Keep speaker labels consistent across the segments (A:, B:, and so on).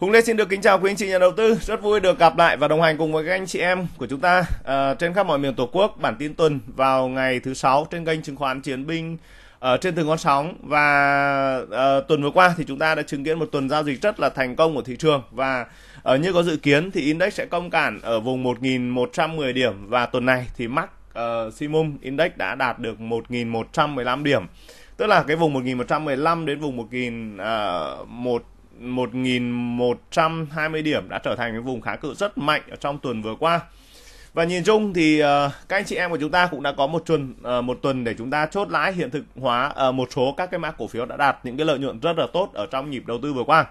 A: Hùng Lê xin được kính chào quý anh chị nhà đầu tư, rất vui được gặp lại và đồng hành cùng với các anh chị em của chúng ta uh, trên khắp mọi miền Tổ quốc. Bản tin tuần vào ngày thứ sáu trên kênh chứng khoán Chiến binh ở ờ, uh, trên từng con sóng và uh, tuần vừa qua thì chúng ta đã chứng kiến một tuần giao dịch rất là thành công của thị trường và uh, như có dự kiến thì index sẽ công cản ở vùng 1.110 điểm và tuần này thì mắc uh, Simum Index đã đạt được 1.115 điểm tức là cái vùng 1115 đến vùng 1100 uh, 1 1.120 điểm đã trở thành cái vùng kháng cự rất mạnh ở trong tuần vừa qua và nhìn chung thì uh, các anh chị em của chúng ta cũng đã có một tuần uh, một tuần để chúng ta chốt lãi hiện thực hóa uh, một số các cái mã cổ phiếu đã đạt những cái lợi nhuận rất là tốt ở trong nhịp đầu tư vừa qua.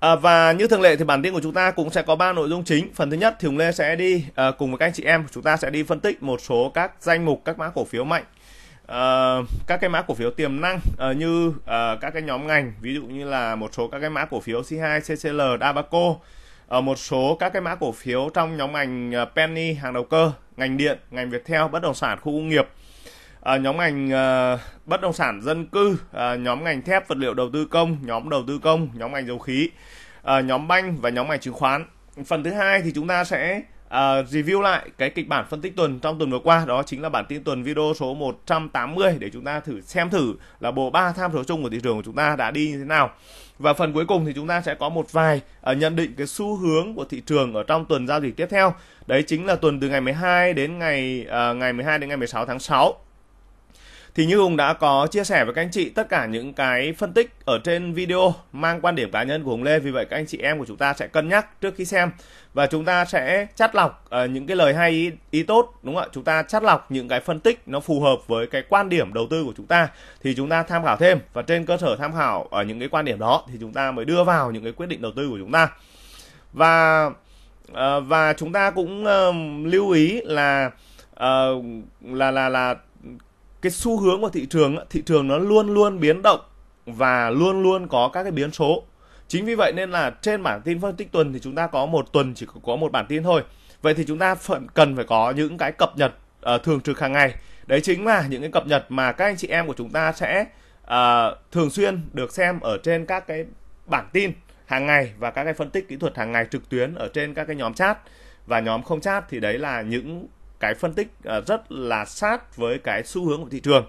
A: À, và như thường lệ thì bản tin của chúng ta cũng sẽ có 3 nội dung chính. Phần thứ nhất thì Hùng Lê sẽ đi à, cùng với các anh chị em chúng ta sẽ đi phân tích một số các danh mục các mã cổ phiếu mạnh uh, các cái mã cổ phiếu tiềm năng uh, như uh, các cái nhóm ngành ví dụ như là một số các cái mã cổ phiếu C2, CCL, Dabaco ở một số các cái mã cổ phiếu trong nhóm ngành penny hàng đầu cơ ngành điện ngành viettel bất động sản khu công nghiệp ở nhóm ngành bất động sản dân cư nhóm ngành thép vật liệu đầu tư công nhóm đầu tư công nhóm ngành dầu khí nhóm banh và nhóm ngành chứng khoán phần thứ hai thì chúng ta sẽ uh, review lại cái kịch bản phân tích tuần trong tuần vừa qua đó chính là bản tin tuần video số 180 để chúng ta thử xem thử là bộ ba tham số chung của thị trường của chúng ta đã đi như thế nào và phần cuối cùng thì chúng ta sẽ có một vài uh, nhận định cái xu hướng của thị trường ở trong tuần giao dịch tiếp theo đấy chính là tuần từ ngày 12 đến ngày uh, ngày 12 đến ngày 16 tháng 6 thì như Hùng đã có chia sẻ với các anh chị tất cả những cái phân tích ở trên video mang quan điểm cá nhân của Hùng Lê. Vì vậy các anh chị em của chúng ta sẽ cân nhắc trước khi xem và chúng ta sẽ chắt lọc uh, những cái lời hay ý, ý tốt đúng không ạ? Chúng ta chắt lọc những cái phân tích nó phù hợp với cái quan điểm đầu tư của chúng ta thì chúng ta tham khảo thêm và trên cơ sở tham khảo ở những cái quan điểm đó thì chúng ta mới đưa vào những cái quyết định đầu tư của chúng ta. Và uh, và chúng ta cũng uh, lưu ý là uh, là là là cái xu hướng của thị trường thị trường nó luôn luôn biến động và luôn luôn có các cái biến số chính vì vậy nên là trên bản tin phân tích tuần thì chúng ta có một tuần chỉ có một bản tin thôi vậy thì chúng ta phận cần phải có những cái cập nhật uh, thường trực hàng ngày đấy chính là những cái cập nhật mà các anh chị em của chúng ta sẽ uh, thường xuyên được xem ở trên các cái bản tin hàng ngày và các cái phân tích kỹ thuật hàng ngày trực tuyến ở trên các cái nhóm chat và nhóm không chat thì đấy là những cái phân tích ờ, rất là sát với cái xu hướng của thị trường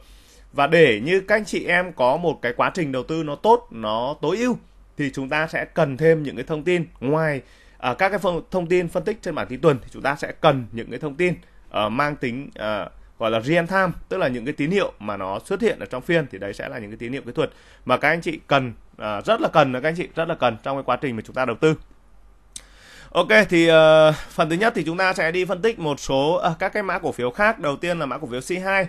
A: và để như các anh chị em có một cái quá trình đầu tư nó tốt nó tối ưu thì chúng ta sẽ cần thêm những cái thông tin ngoài uh, các cái phần, thông tin phân tích trên bản tin tuần thì chúng ta sẽ cần những cái thông tin uh, mang tính uh, gọi là real time tức là những cái tín hiệu mà nó xuất hiện ở trong phiên thì đấy sẽ là những cái tín hiệu kỹ thuật mà các anh chị cần uh, rất là cần các anh chị rất là cần trong cái quá trình mà chúng ta đầu tư Ok thì uh, phần thứ nhất thì chúng ta sẽ đi phân tích một số uh, các cái mã cổ phiếu khác. Đầu tiên là mã cổ phiếu C2.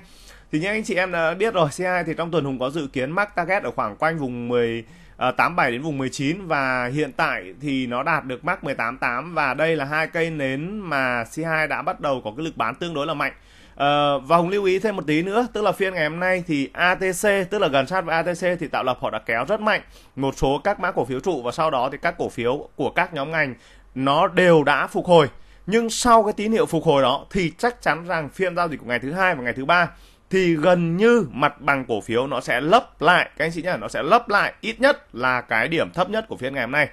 A: Thì như anh chị em đã biết rồi, C2 thì trong tuần Hùng có dự kiến mark target ở khoảng quanh vùng 10 87 ờ, đến vùng 19 và hiện tại thì nó đạt được mắc 188 và đây là hai cây nến mà C2 đã bắt đầu có cái lực bán tương đối là mạnh. và Hùng lưu ý thêm một tí nữa, tức là phiên ngày hôm nay thì ATC, tức là gần sát với ATC thì tạo lập họ đã kéo rất mạnh một số các mã cổ phiếu trụ và sau đó thì các cổ phiếu của các nhóm ngành nó đều đã phục hồi nhưng sau cái tín hiệu phục hồi đó thì chắc chắn rằng phiên giao dịch của ngày thứ hai và ngày thứ ba thì gần như mặt bằng cổ phiếu nó sẽ lấp lại các anh chị nhá nó sẽ lấp lại ít nhất là cái điểm thấp nhất của phiên ngày hôm nay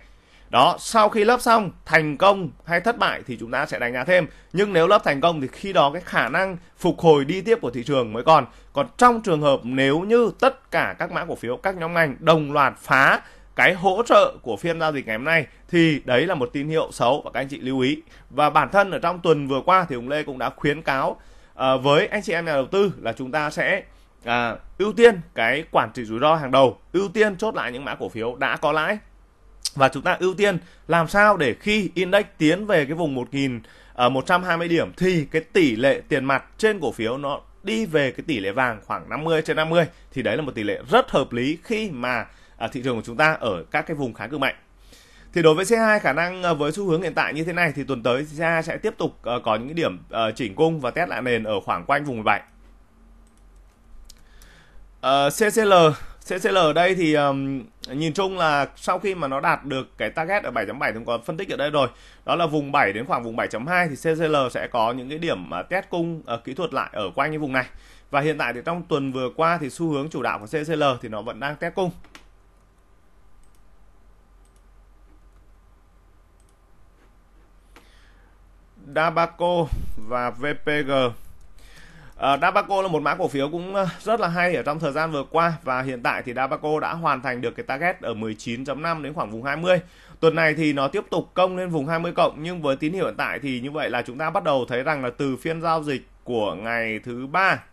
A: đó sau khi lấp xong thành công hay thất bại thì chúng ta sẽ đánh giá thêm nhưng nếu lấp thành công thì khi đó cái khả năng phục hồi đi tiếp của thị trường mới còn còn trong trường hợp nếu như tất cả các mã cổ phiếu các nhóm ngành đồng loạt phá cái hỗ trợ của phiên giao dịch ngày hôm nay thì đấy là một tín hiệu xấu và các anh chị lưu ý và bản thân ở trong tuần vừa qua thì ông lê cũng đã khuyến cáo à, với anh chị em nhà đầu tư là chúng ta sẽ à, ưu tiên cái quản trị rủi ro hàng đầu ưu tiên chốt lại những mã cổ phiếu đã có lãi và chúng ta ưu tiên làm sao để khi index tiến về cái vùng 1000 ở 120 điểm thì cái tỷ lệ tiền mặt trên cổ phiếu nó đi về cái tỷ lệ vàng khoảng 50 trên 50 thì đấy là một tỷ lệ rất hợp lý khi mà À, thị trường của chúng ta ở các cái vùng khá cực mạnh thì đối với C2 khả năng à, với xu hướng hiện tại như thế này thì tuần tới C2 sẽ tiếp tục à, có những điểm chỉnh cung và test lại nền ở khoảng quanh vùng 17. Uh, ờ, CCL CCL ở đây thì um, nhìn chung là sau khi mà nó đạt được cái target ở 7.7 thì có phân tích ở đây rồi. Đó là vùng 7 đến khoảng vùng 7.2 thì CCL sẽ có những cái điểm uh, test cung uh, kỹ thuật lại ở quanh cái vùng này. Và hiện tại thì trong tuần vừa qua thì xu hướng chủ đạo của CCL thì nó vẫn đang test cung. Dabaco và VPG. À, ờ, Dabaco là một mã cổ phiếu cũng ờ, rất là hay ở trong thời gian vừa qua và hiện tại thì Dabaco đã hoàn thành được cái target ở 19.5 đến khoảng vùng 20. Tuần này thì nó tiếp tục công lên vùng 20 cộng nhưng với tín hiệu hiện tại thì như vậy là chúng ta bắt đầu thấy rằng là từ phiên giao dịch của ngày thứ ba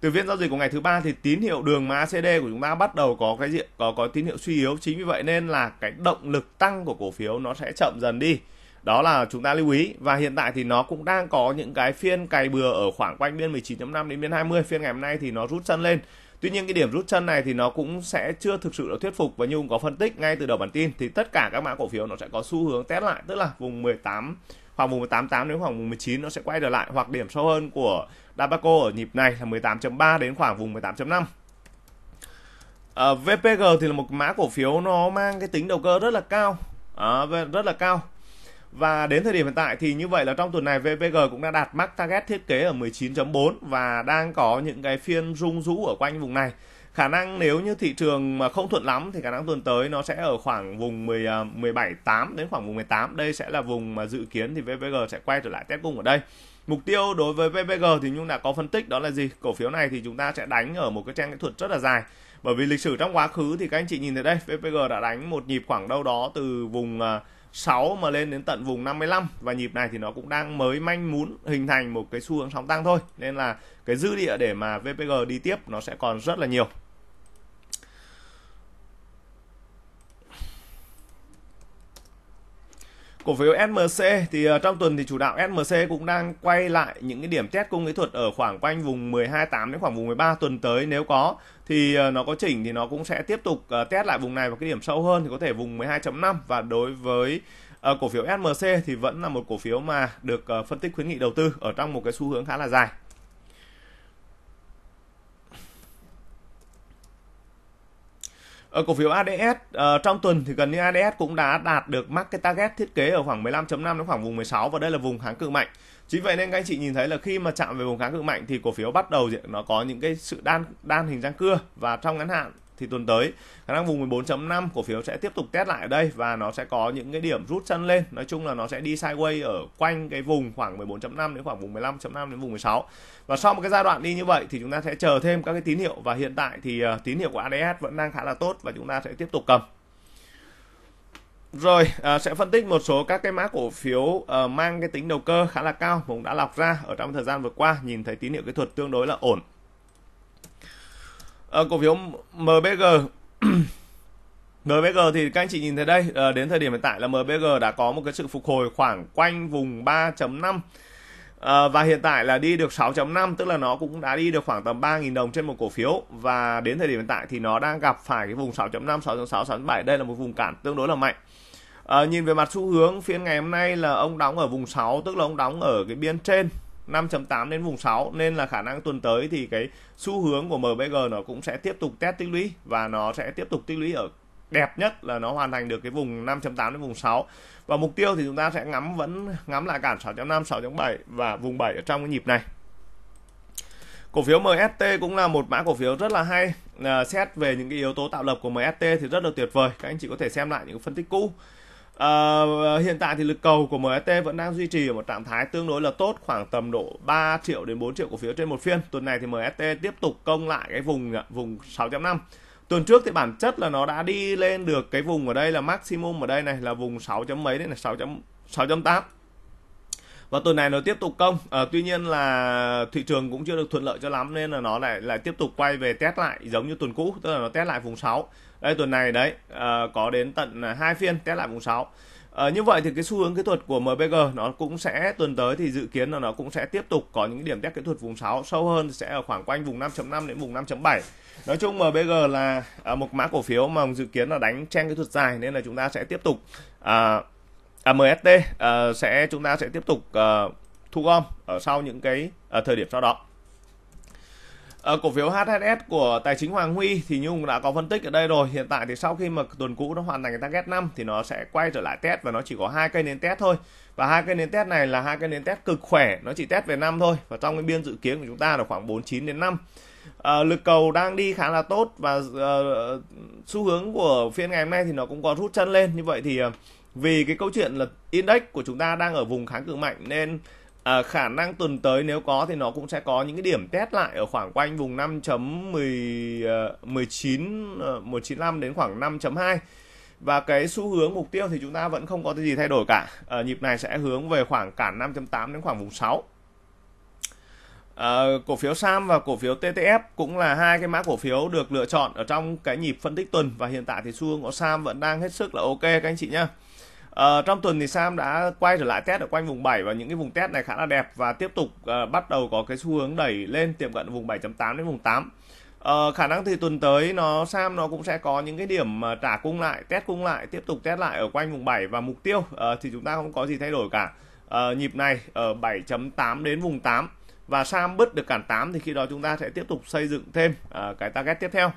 A: từ phiên giao dịch của ngày thứ ba thì tín hiệu đường MACD của chúng ta bắt đầu có cái diện có có tín hiệu suy yếu chính vì vậy nên là cái động lực tăng của cổ phiếu nó sẽ chậm dần đi đó là chúng ta lưu ý và hiện tại thì nó cũng đang có những cái phiên cày bừa ở khoảng quanh biên 19.5 đến biên 20 phiên ngày hôm nay thì nó rút chân lên Tuy nhiên cái điểm rút chân này thì nó cũng sẽ chưa thực sự là thuyết phục và như cũng có phân tích ngay từ đầu bản tin thì tất cả các mã cổ phiếu nó sẽ có xu hướng test lại tức là vùng 18 khoảng vùng 188 đến khoảng vùng 19 nó sẽ quay trở lại hoặc điểm sâu hơn của Dabaco ở nhịp này là 18.3 đến khoảng vùng 18.5 Uh, VPG thì là một mã cổ phiếu nó mang cái tính đầu cơ rất là cao uh, rất là cao và đến thời điểm hiện tại thì như vậy là trong tuần này VPG cũng đã đạt max target thiết kế ở 19.4 và đang có những cái phiên rung rũ ở quanh vùng này. Khả năng nếu như thị trường mà không thuận lắm thì khả năng tuần tới nó sẽ ở khoảng vùng 10, 17 8 đến khoảng vùng 18. Đây sẽ là vùng mà dự kiến thì VPG sẽ quay trở lại test cung ở đây. Mục tiêu đối với VPG thì Nhung đã có phân tích đó là gì? Cổ phiếu này thì chúng ta sẽ đánh ở một cái trang kỹ thuật rất là dài. Bởi vì lịch sử trong quá khứ thì các anh chị nhìn thấy đây, VPG đã đánh một nhịp khoảng đâu đó từ vùng à, 6 mà lên đến tận vùng 55 và nhịp này thì nó cũng đang mới manh muốn hình thành một cái xu hướng sóng tăng thôi nên là cái dư địa để mà VPG đi tiếp nó sẽ còn rất là nhiều Cổ phiếu SMC thì ờ, trong tuần thì chủ đạo SMC cũng đang quay lại những cái điểm test cung kỹ thuật ở khoảng quanh vùng 128 đến khoảng vùng 13 tuần tới nếu có thì ờ, nó có chỉnh thì nó cũng sẽ tiếp tục ờ, test lại vùng này và cái điểm sâu hơn thì có thể vùng 12.5 và đối với cổ phiếu SMC thì vẫn là một cổ phiếu mà được phân tích khuyến nghị đầu tư ở trong một cái xu hướng khá là dài. Ở ờ, cổ phiếu ADS uh, ờ, trong tuần thì gần như ADS cũng đã đạt được mắc cái target thiết kế ở khoảng 15.5 đến khoảng vùng 16 và đây là vùng kháng cự mạnh. Chính vậy nên các anh chị nhìn thấy là khi mà chạm về vùng kháng cự mạnh thì cổ phiếu bắt đầu nó có những cái sự đan đan hình răng cưa và trong ngắn hạn thì tuần tới khả năng vùng 14.5 cổ phiếu sẽ tiếp tục test lại ở đây và nó sẽ có những cái điểm rút chân lên nói chung là nó sẽ đi sideways ở quanh cái vùng khoảng 14.5 đến khoảng vùng 15.5 đến vùng 16 và sau một cái giai đoạn đi như vậy thì chúng ta sẽ chờ thêm các cái tín hiệu và hiện tại thì ờ, tín hiệu của ADS vẫn đang khá là tốt và chúng ta sẽ tiếp tục cầm rồi à, sẽ phân tích một số các cái mã cổ phiếu à, mang cái tính đầu cơ khá là cao cũng đã lọc ra ở trong thời gian vừa qua nhìn thấy tín hiệu kỹ thuật tương đối là ổn à, cổ phiếu MBG MBG thì các anh chị nhìn thấy đây à, đến thời điểm hiện tại là MBG đã có một cái sự phục hồi khoảng quanh vùng 3.5 à, ờ, và hiện tại là đi được 6.5 tức là nó cũng đã đi được khoảng tầm 3.000 đồng trên một cổ phiếu và đến thời điểm hiện tại thì nó đang gặp phải cái vùng 6.5 6.6 6.7 đây là một vùng cản tương đối là mạnh à, nhìn về mặt xu hướng phiên ngày hôm nay là ông đóng ở vùng 6 tức là ông đóng ở cái biên trên 5.8 đến vùng 6 nên là khả năng tuần tới thì cái xu hướng của MBG nó cũng sẽ tiếp tục test tích lũy và nó sẽ tiếp tục tích lũy ở đẹp nhất là nó hoàn thành được cái vùng 5.8 đến vùng 6 và mục tiêu thì chúng ta sẽ ngắm vẫn ngắm lại cản 6.5 6.7 và vùng 7 ở trong cái nhịp này cổ phiếu MST cũng là một mã cổ phiếu rất là hay à, xét về những cái yếu tố tạo lập của MST thì rất là tuyệt vời các anh chị có thể xem lại những phân tích cũ À, hiện tại thì lực cầu của MST vẫn đang duy trì ở một trạng thái tương đối là tốt khoảng tầm độ 3 triệu đến 4 triệu cổ phiếu trên một phiên. Tuần này thì MST tiếp tục công lại cái vùng vùng 6.5. Tuần trước thì bản chất là nó đã đi lên được cái vùng ở đây là maximum ở đây này là vùng 6. mấy đây là 6. 6.8 và tuần này nó tiếp tục công à, tuy nhiên là thị trường cũng chưa được thuận lợi cho lắm nên là nó lại lại tiếp tục quay về test lại giống như tuần cũ tức là nó test lại vùng 6 đây tuần này đấy uh, có đến tận à, hai phiên test lại vùng 6 uh, như vậy thì cái xu hướng kỹ thuật của MBG nó cũng sẽ tuần tới thì dự kiến là nó cũng sẽ tiếp tục có những điểm test kỹ thuật vùng 6 sâu hơn sẽ ở khoảng quanh vùng 5.5 đến vùng 5.7 nói chung MBG là uh, một mã cổ phiếu mà dự kiến là đánh chen kỹ thuật dài nên là chúng ta sẽ tiếp tục uh, à, à MST uh, ờ, sẽ chúng ta sẽ tiếp tục uh, thu gom ở sau những cái uh, thời điểm sau đó ở ờ, cổ phiếu HSS của Tài chính Hoàng Huy thì như Hùng đã có phân tích ở đây rồi. Hiện tại thì sau khi mà tuần cũ nó hoàn thành cái target 5 thì nó sẽ quay trở lại test và nó chỉ có hai cây nến test thôi. Và hai cây nến test này là hai cây nến test cực khỏe, nó chỉ test về năm thôi. Và trong cái biên dự kiến của chúng ta là khoảng 49 đến 5. À, ờ, lực cầu đang đi khá là tốt và uh, xu hướng của phiên ngày hôm nay thì nó cũng có rút chân lên. Như vậy thì vì cái câu chuyện là index của chúng ta đang ở vùng kháng cự mạnh nên À, khả năng tuần tới nếu có thì nó cũng sẽ có những cái điểm test lại ở khoảng quanh vùng 5.10 19 195 đến khoảng 5.2 và cái xu hướng mục tiêu thì chúng ta vẫn không có gì thay đổi cả à, nhịp này sẽ hướng về khoảng cả 5.8 đến khoảng vùng 6 à, ờ, cổ phiếu SAM và cổ phiếu TTF cũng là hai cái mã cổ phiếu được lựa chọn ở trong cái nhịp phân tích tuần và hiện tại thì xu hướng của SAM vẫn đang hết sức là ok các anh chị nhá Ờ, trong tuần thì Sam đã quay trở lại test ở quanh vùng 7 và những cái vùng test này khá là đẹp và tiếp tục uh, bắt đầu có cái xu hướng đẩy lên tiệm cận vùng 7.8 đến vùng 8. Ờ, khả năng thì tuần tới nó Sam nó cũng sẽ có những cái điểm uh, trả cung lại, test cung lại, tiếp tục test lại ở quanh vùng 7 và mục tiêu uh, thì chúng ta không có gì thay đổi cả. Uh, nhịp này ở 7.8 đến vùng 8 và Sam bứt được cản 8 thì khi đó chúng ta sẽ tiếp tục xây dựng thêm uh, cái target tiếp theo.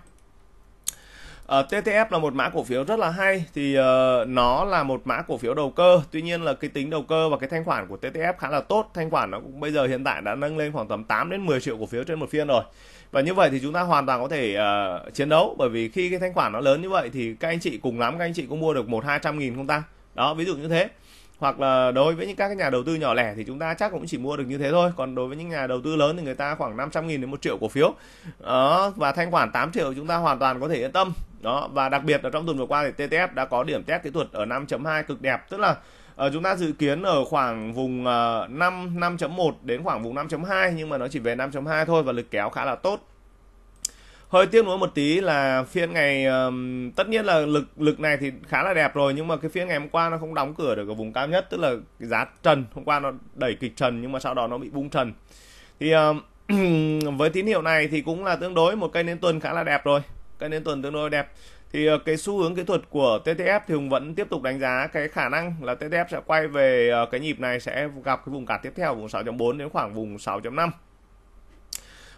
A: Uh, ờ, TTF là một mã cổ phiếu rất là hay thì uh, nó là một mã cổ phiếu đầu cơ tuy nhiên là cái tính đầu cơ và cái thanh khoản của TTF khá là tốt thanh khoản nó cũng bây giờ hiện tại đã nâng lên khoảng tầm 8 đến 10 triệu cổ phiếu trên một phiên rồi và như vậy thì chúng ta hoàn toàn có thể uh, chiến đấu bởi vì khi cái thanh khoản nó lớn như vậy thì các anh chị cùng lắm các anh chị cũng mua được một hai trăm nghìn không ta đó ví dụ như thế hoặc là đối với những các cái nhà đầu tư nhỏ lẻ thì chúng ta chắc cũng chỉ mua được như thế thôi còn đối với những nhà đầu tư lớn thì người ta khoảng 500 nghìn đến một triệu cổ phiếu đó, và thanh khoản 8 triệu chúng ta hoàn toàn có thể yên tâm đó và đặc biệt là trong tuần vừa qua thì TTF đã có điểm test kỹ thuật ở 5.2 cực đẹp tức là uh, chúng ta dự kiến ở khoảng vùng uh, 5 5.1 đến khoảng vùng 5.2 nhưng mà nó chỉ về 5.2 thôi và lực kéo khá là tốt hơi tiếc nuối một tí là phiên ngày um, tất nhiên là lực lực này thì khá là đẹp rồi nhưng mà cái phiên ngày hôm qua nó không đóng cửa được ở vùng cao nhất tức là cái giá trần hôm qua nó đẩy kịch trần nhưng mà sau đó nó bị bung trần thì um, với tín hiệu này thì cũng là tương đối một cây nến tuần khá là đẹp rồi cây nến tuần tương đối đẹp thì ờ, cái xu hướng kỹ thuật của TTF thì Hùng vẫn tiếp tục đánh giá cái khả năng là TTF sẽ quay về ờ, cái nhịp này sẽ gặp cái vùng cản tiếp theo vùng 6.4 đến khoảng vùng 6.5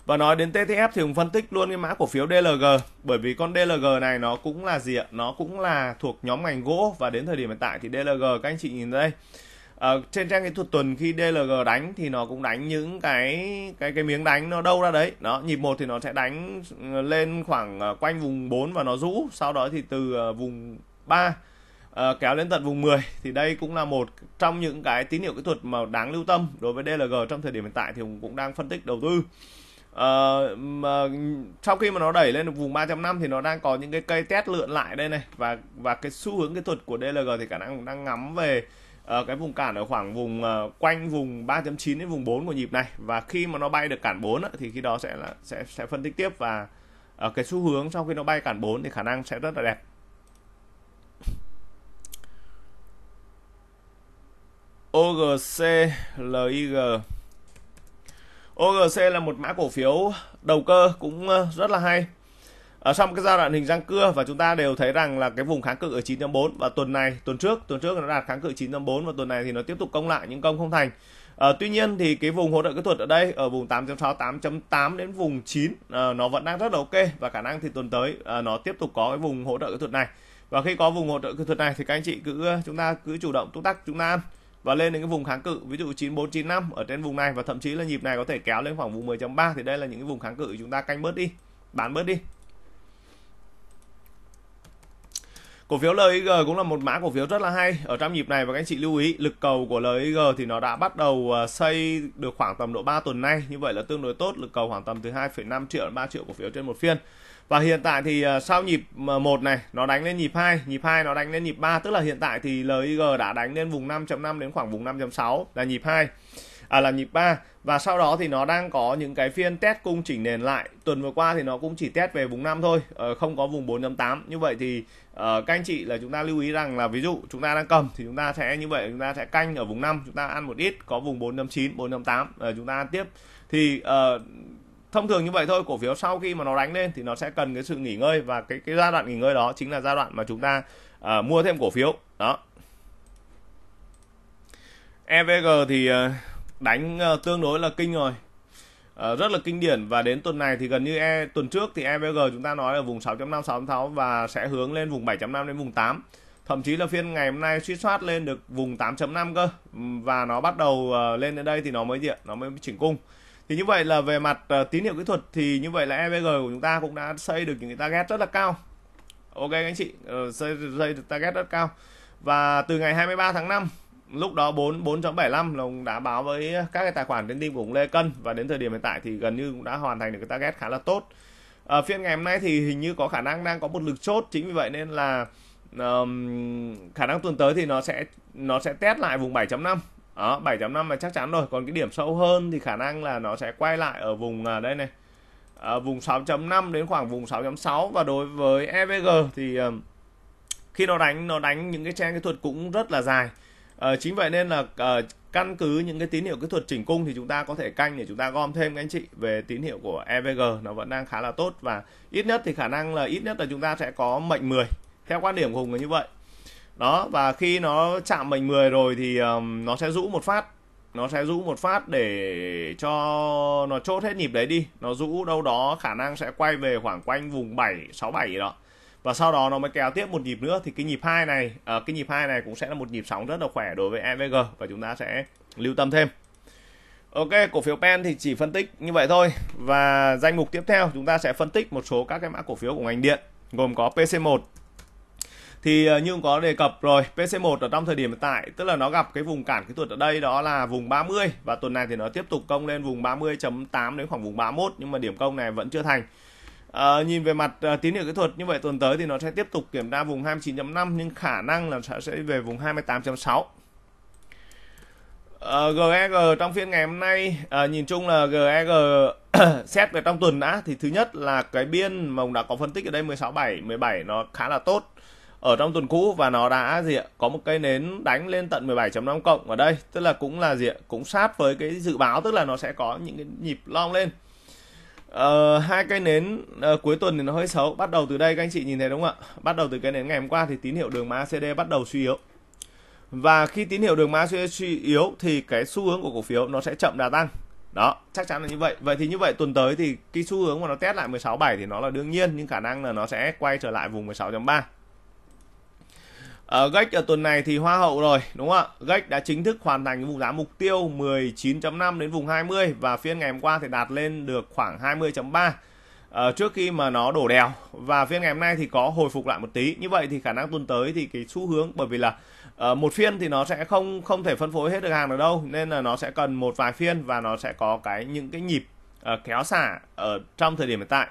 A: và nói đến TTF thì Hùng phân tích luôn cái mã cổ phiếu DLG bởi vì con DLG này nó cũng là gì ạ? Nó cũng là thuộc nhóm ngành gỗ và đến thời điểm hiện tại thì DLG các anh chị nhìn đây à, trên trang kỹ thuật tuần khi DLG đánh thì nó cũng đánh những cái cái cái miếng đánh nó đâu ra đấy nó nhịp một thì nó sẽ đánh ờ, lên khoảng ờ, quanh vùng 4 và nó rũ sau đó thì từ vùng 3 À, kéo lên tận vùng 10 thì đây cũng là một trong những cái tín hiệu kỹ thuật mà đáng lưu tâm đối với DLG trong thời điểm hiện tại thì cũng, đang phân tích đầu tư à, mà, sau khi mà nó đẩy lên được vùng 305 thì nó đang có những cái cây test lượn lại đây này và và cái xu hướng kỹ thuật của DLG thì khả năng cũng đang ngắm về Ờ, cái vùng cản ở khoảng vùng uh, quanh vùng 3.9 đến vùng 4 của nhịp này và khi mà nó bay được cản 4 á, thì khi đó sẽ là sẽ sẽ phân tích tiếp và ở ờ, uh, cái xu hướng sau khi nó bay cản 4 thì khả năng sẽ rất là đẹp. OGC LIG OGC là một mã cổ phiếu đầu cơ cũng rất là hay ở ờ, trong cái giai đoạn hình răng cưa và chúng ta đều thấy rằng là cái vùng kháng cự ở 9.4 và tuần này tuần trước tuần trước nó đạt kháng cự 9.4 và tuần này thì nó tiếp tục công lại những công không thành à, tuy nhiên thì cái vùng hỗ trợ kỹ thuật ở đây ở vùng 8.6 8.8 đến vùng 9 à, ờ, nó vẫn đang rất là ok và khả năng thì tuần tới à, nó tiếp tục có cái vùng hỗ trợ kỹ thuật này và khi có vùng hỗ trợ kỹ thuật này thì các anh chị cứ chúng ta cứ chủ động túc tắc chúng ta ăn và lên đến cái vùng kháng cự ví dụ 9495 ở trên vùng này và thậm chí là nhịp này có thể kéo lên khoảng vùng 10.3 thì đây là những cái vùng kháng cự chúng ta canh bớt đi bán bớt đi Cổ phiếu LIG cũng là một mã cổ phiếu rất là hay ở trong nhịp này và các anh chị lưu ý lực cầu của LIG thì nó đã bắt đầu à, xây được khoảng tầm độ 3 tuần nay như vậy là tương đối tốt lực cầu khoảng tầm từ 2,5 triệu đến 3 triệu cổ phiếu trên một phiên. Và hiện tại thì à, sau nhịp 1 à, này nó đánh lên nhịp 2, nhịp 2 nó đánh lên nhịp 3 tức là hiện tại thì LIG đã đánh lên vùng 5.5 đến khoảng vùng 5.6 là nhịp 2 à là nhịp 3 và sau đó thì nó đang có những cái phiên test cung chỉnh nền lại tuần vừa qua thì nó cũng chỉ test về vùng 5 thôi ờ, không có vùng 4.8 như vậy thì ờ, các anh chị là chúng ta lưu ý rằng là ví dụ chúng ta đang cầm thì chúng ta sẽ như vậy chúng ta sẽ canh ở vùng 5 chúng ta ăn một ít có vùng 4.9 4.8 ờ, chúng ta ăn tiếp thì thông thường như vậy thôi cổ phiếu sau khi mà nó đánh lên thì nó sẽ cần cái sự nghỉ ngơi và cái cái giai đoạn nghỉ ngơi đó chính là giai đoạn mà chúng ta uh, mua thêm cổ phiếu đó EVG thì uh, đánh ờ, tương đối là kinh rồi ờ, rất là kinh điển và đến tuần này thì gần như e, tuần trước thì EVG chúng ta nói là vùng 6.5 6.6 và sẽ hướng lên vùng 7.5 đến vùng 8 thậm chí là phiên ngày hôm nay suy soát lên được vùng 8.5 cơ và nó bắt đầu ờ, lên đến đây thì nó mới diện nó mới chỉnh cung thì như vậy là về mặt tín hiệu kỹ thuật thì như vậy là EVG của chúng ta cũng đã xây được những ta ghét rất là cao ok anh chị xây, xây được ghét rất cao và từ ngày 23 tháng 5 lúc đó 4 4.75 là ông đã báo với các cái tài khoản trên team của ông Lê Cân và đến thời điểm hiện tại thì gần như cũng đã hoàn thành được cái target khá là tốt. Ở ờ, phiên ngày hôm nay thì hình như có khả năng đang có một lực chốt chính vì vậy nên là um, khả năng tuần tới thì nó sẽ nó sẽ test lại vùng 7.5 đó 7.5 là chắc chắn rồi còn cái điểm sâu hơn thì khả năng là nó sẽ quay lại ở vùng à, đây này ở ờ, vùng 6.5 đến khoảng vùng 6.6 và đối với EVG thì khi nó đánh nó đánh những cái trang kỹ thuật cũng rất là dài à, chính vậy nên là à, căn cứ những cái tín hiệu kỹ thuật chỉnh cung thì chúng ta có thể canh để chúng ta gom thêm các anh chị về tín hiệu của EVG nó vẫn đang khá là tốt và ít nhất thì khả năng là ít nhất là chúng ta sẽ có mệnh 10 theo quan điểm của Hùng là như vậy đó và khi nó chạm mệnh 10 rồi thì um, nó sẽ rũ một phát nó sẽ rũ một phát để cho nó chốt hết nhịp đấy đi nó rũ đâu đó khả năng sẽ quay về khoảng quanh vùng 7 67 đó và sau đó nó mới kéo tiếp một nhịp nữa thì cái nhịp hai này à, cái nhịp hai này cũng sẽ là một nhịp sóng rất là khỏe đối với EVG và chúng ta sẽ lưu tâm thêm Ok, cổ phiếu PEN thì chỉ phân tích như vậy thôi và danh mục tiếp theo chúng ta sẽ phân tích một số các cái mã cổ phiếu của ngành điện gồm có PC1 thì ờ, như cũng có đề cập rồi PC1 ở trong thời điểm hiện tại tức là nó gặp cái vùng cản kỹ thuật ở đây đó là vùng 30 và tuần này thì nó tiếp tục công lên vùng 30.8 đến khoảng vùng 31 nhưng mà điểm công này vẫn chưa thành À, nhìn về mặt à, tín hiệu kỹ thuật như vậy tuần tới thì nó sẽ tiếp tục kiểm tra vùng 29.5 nhưng khả năng là sẽ về vùng 28.6. Uh, GEG trong phiên ngày hôm nay uh, nhìn chung là GEG e xét về trong tuần đã thì thứ nhất là cái biên mà ông đã có phân tích ở đây 16.7 17 nó khá là tốt ở trong tuần cũ và nó đã gì ạ có một cây nến đánh lên tận 17.5 cộng ở đây tức là cũng là gì ạ cũng sát với cái dự báo tức là nó sẽ có những cái nhịp long lên Ờ, hai cây nến uh, cuối tuần thì nó hơi xấu bắt đầu từ đây các anh chị nhìn thấy đúng không ạ bắt đầu từ cái nến ngày hôm qua thì tín hiệu đường mã ACD bắt đầu suy yếu và khi tín hiệu đường mã suy yếu thì cái xu hướng của cổ phiếu nó sẽ chậm đà tăng đó chắc chắn là như vậy vậy thì như vậy tuần tới thì cái xu hướng mà nó test lại 16.7 thì nó là đương nhiên nhưng khả năng là nó sẽ quay trở lại vùng 16.3 ở ờ, gách ở tuần này thì hoa hậu rồi đúng không ạ? Gách đã chính thức hoàn thành vùng giá mục tiêu 19.5 đến vùng 20 và phiên ngày hôm qua thì đạt lên được khoảng 20.3 Ờ, trước khi mà nó đổ đèo và phiên ngày hôm nay thì có hồi phục lại một tí như vậy thì khả năng tuần tới thì cái xu hướng bởi vì là uh, một phiên thì nó sẽ không không thể phân phối hết được hàng được đâu nên là nó sẽ cần một vài phiên và nó sẽ có cái những cái nhịp uh, kéo xả ở trong thời điểm hiện tại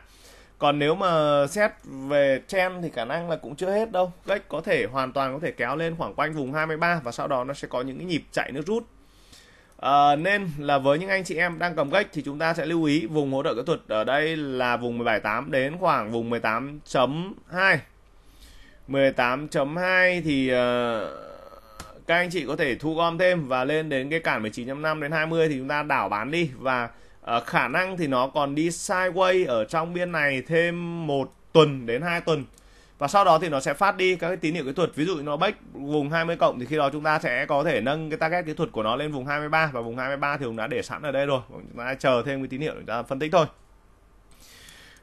A: còn nếu mà xét về trend thì khả năng là cũng chưa hết đâu Gách có thể hoàn toàn có thể kéo lên khoảng quanh vùng 23 và sau đó nó sẽ có những cái nhịp chạy nước rút à, nên là với những anh chị em đang cầm gách thì chúng ta sẽ lưu ý vùng hỗ trợ kỹ thuật ở đây là vùng 17.8 đến khoảng vùng 18.2 18.2 thì uh, các anh chị có thể thu gom thêm và lên đến cái cản 19.5 đến 20 thì chúng ta đảo bán đi và à, khả năng thì nó còn đi sideways ở trong biên này thêm một tuần đến 2 tuần và sau đó thì nó sẽ phát đi các cái tín hiệu kỹ thuật ví dụ nó bách vùng 20 cộng thì khi đó chúng ta sẽ có thể nâng cái target kỹ thuật của nó lên vùng 23 và vùng 23 thì cũng đã để sẵn ở đây rồi chúng ta chờ thêm cái tín hiệu để chúng ta phân tích thôi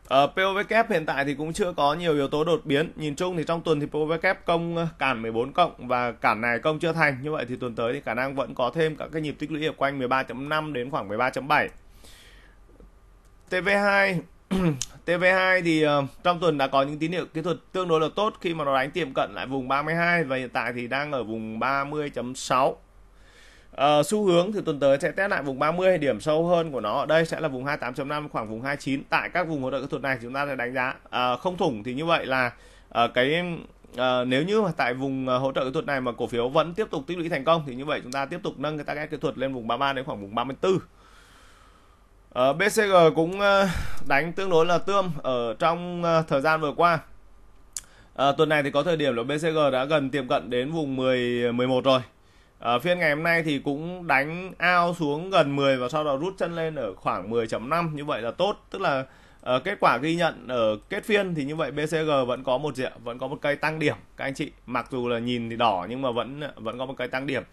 A: ở ờ, POVK hiện tại thì cũng chưa có nhiều yếu tố đột biến. Nhìn chung thì trong tuần thì POVK công ờ, cản 14 cộng và cản này công chưa thành. Như vậy thì tuần tới thì khả năng vẫn có thêm các cái nhịp tích lũy ở quanh 13.5 đến khoảng 13.7. TV2 TV2 thì uh, trong tuần đã có những tín hiệu kỹ thuật tương đối là tốt khi mà nó đánh tiệm cận lại vùng 32 và hiện tại thì đang ở vùng 30.6. Uh, ờ, xu hướng thì tuần tới sẽ test lại vùng 30 điểm sâu hơn của nó ở đây sẽ là vùng 28.5 khoảng vùng 29 tại các vùng hỗ trợ kỹ thuật này chúng ta sẽ đánh giá uh, không thủng thì như vậy là uh, cái uh, nếu như mà tại vùng hỗ trợ kỹ thuật này mà cổ phiếu vẫn tiếp tục tích lũy thành công thì như vậy chúng ta tiếp tục nâng cái target kỹ thuật lên vùng 33 đến khoảng vùng 34 Ờ, BCG cũng ờ, đánh tương đối là tươm ở trong ờ, thời gian vừa qua. À, tuần này thì có thời điểm là BCG đã gần tiệm cận đến vùng 10 11 rồi. À, phiên ngày hôm nay thì cũng đánh ao xuống gần 10 và sau đó rút chân lên ở khoảng 10.5 như vậy là tốt, tức là à, kết quả ghi nhận ở kết phiên thì như vậy BCG vẫn có một diện, vẫn có một cây tăng điểm các anh chị. Mặc dù là nhìn thì đỏ nhưng mà vẫn vẫn có một cây tăng điểm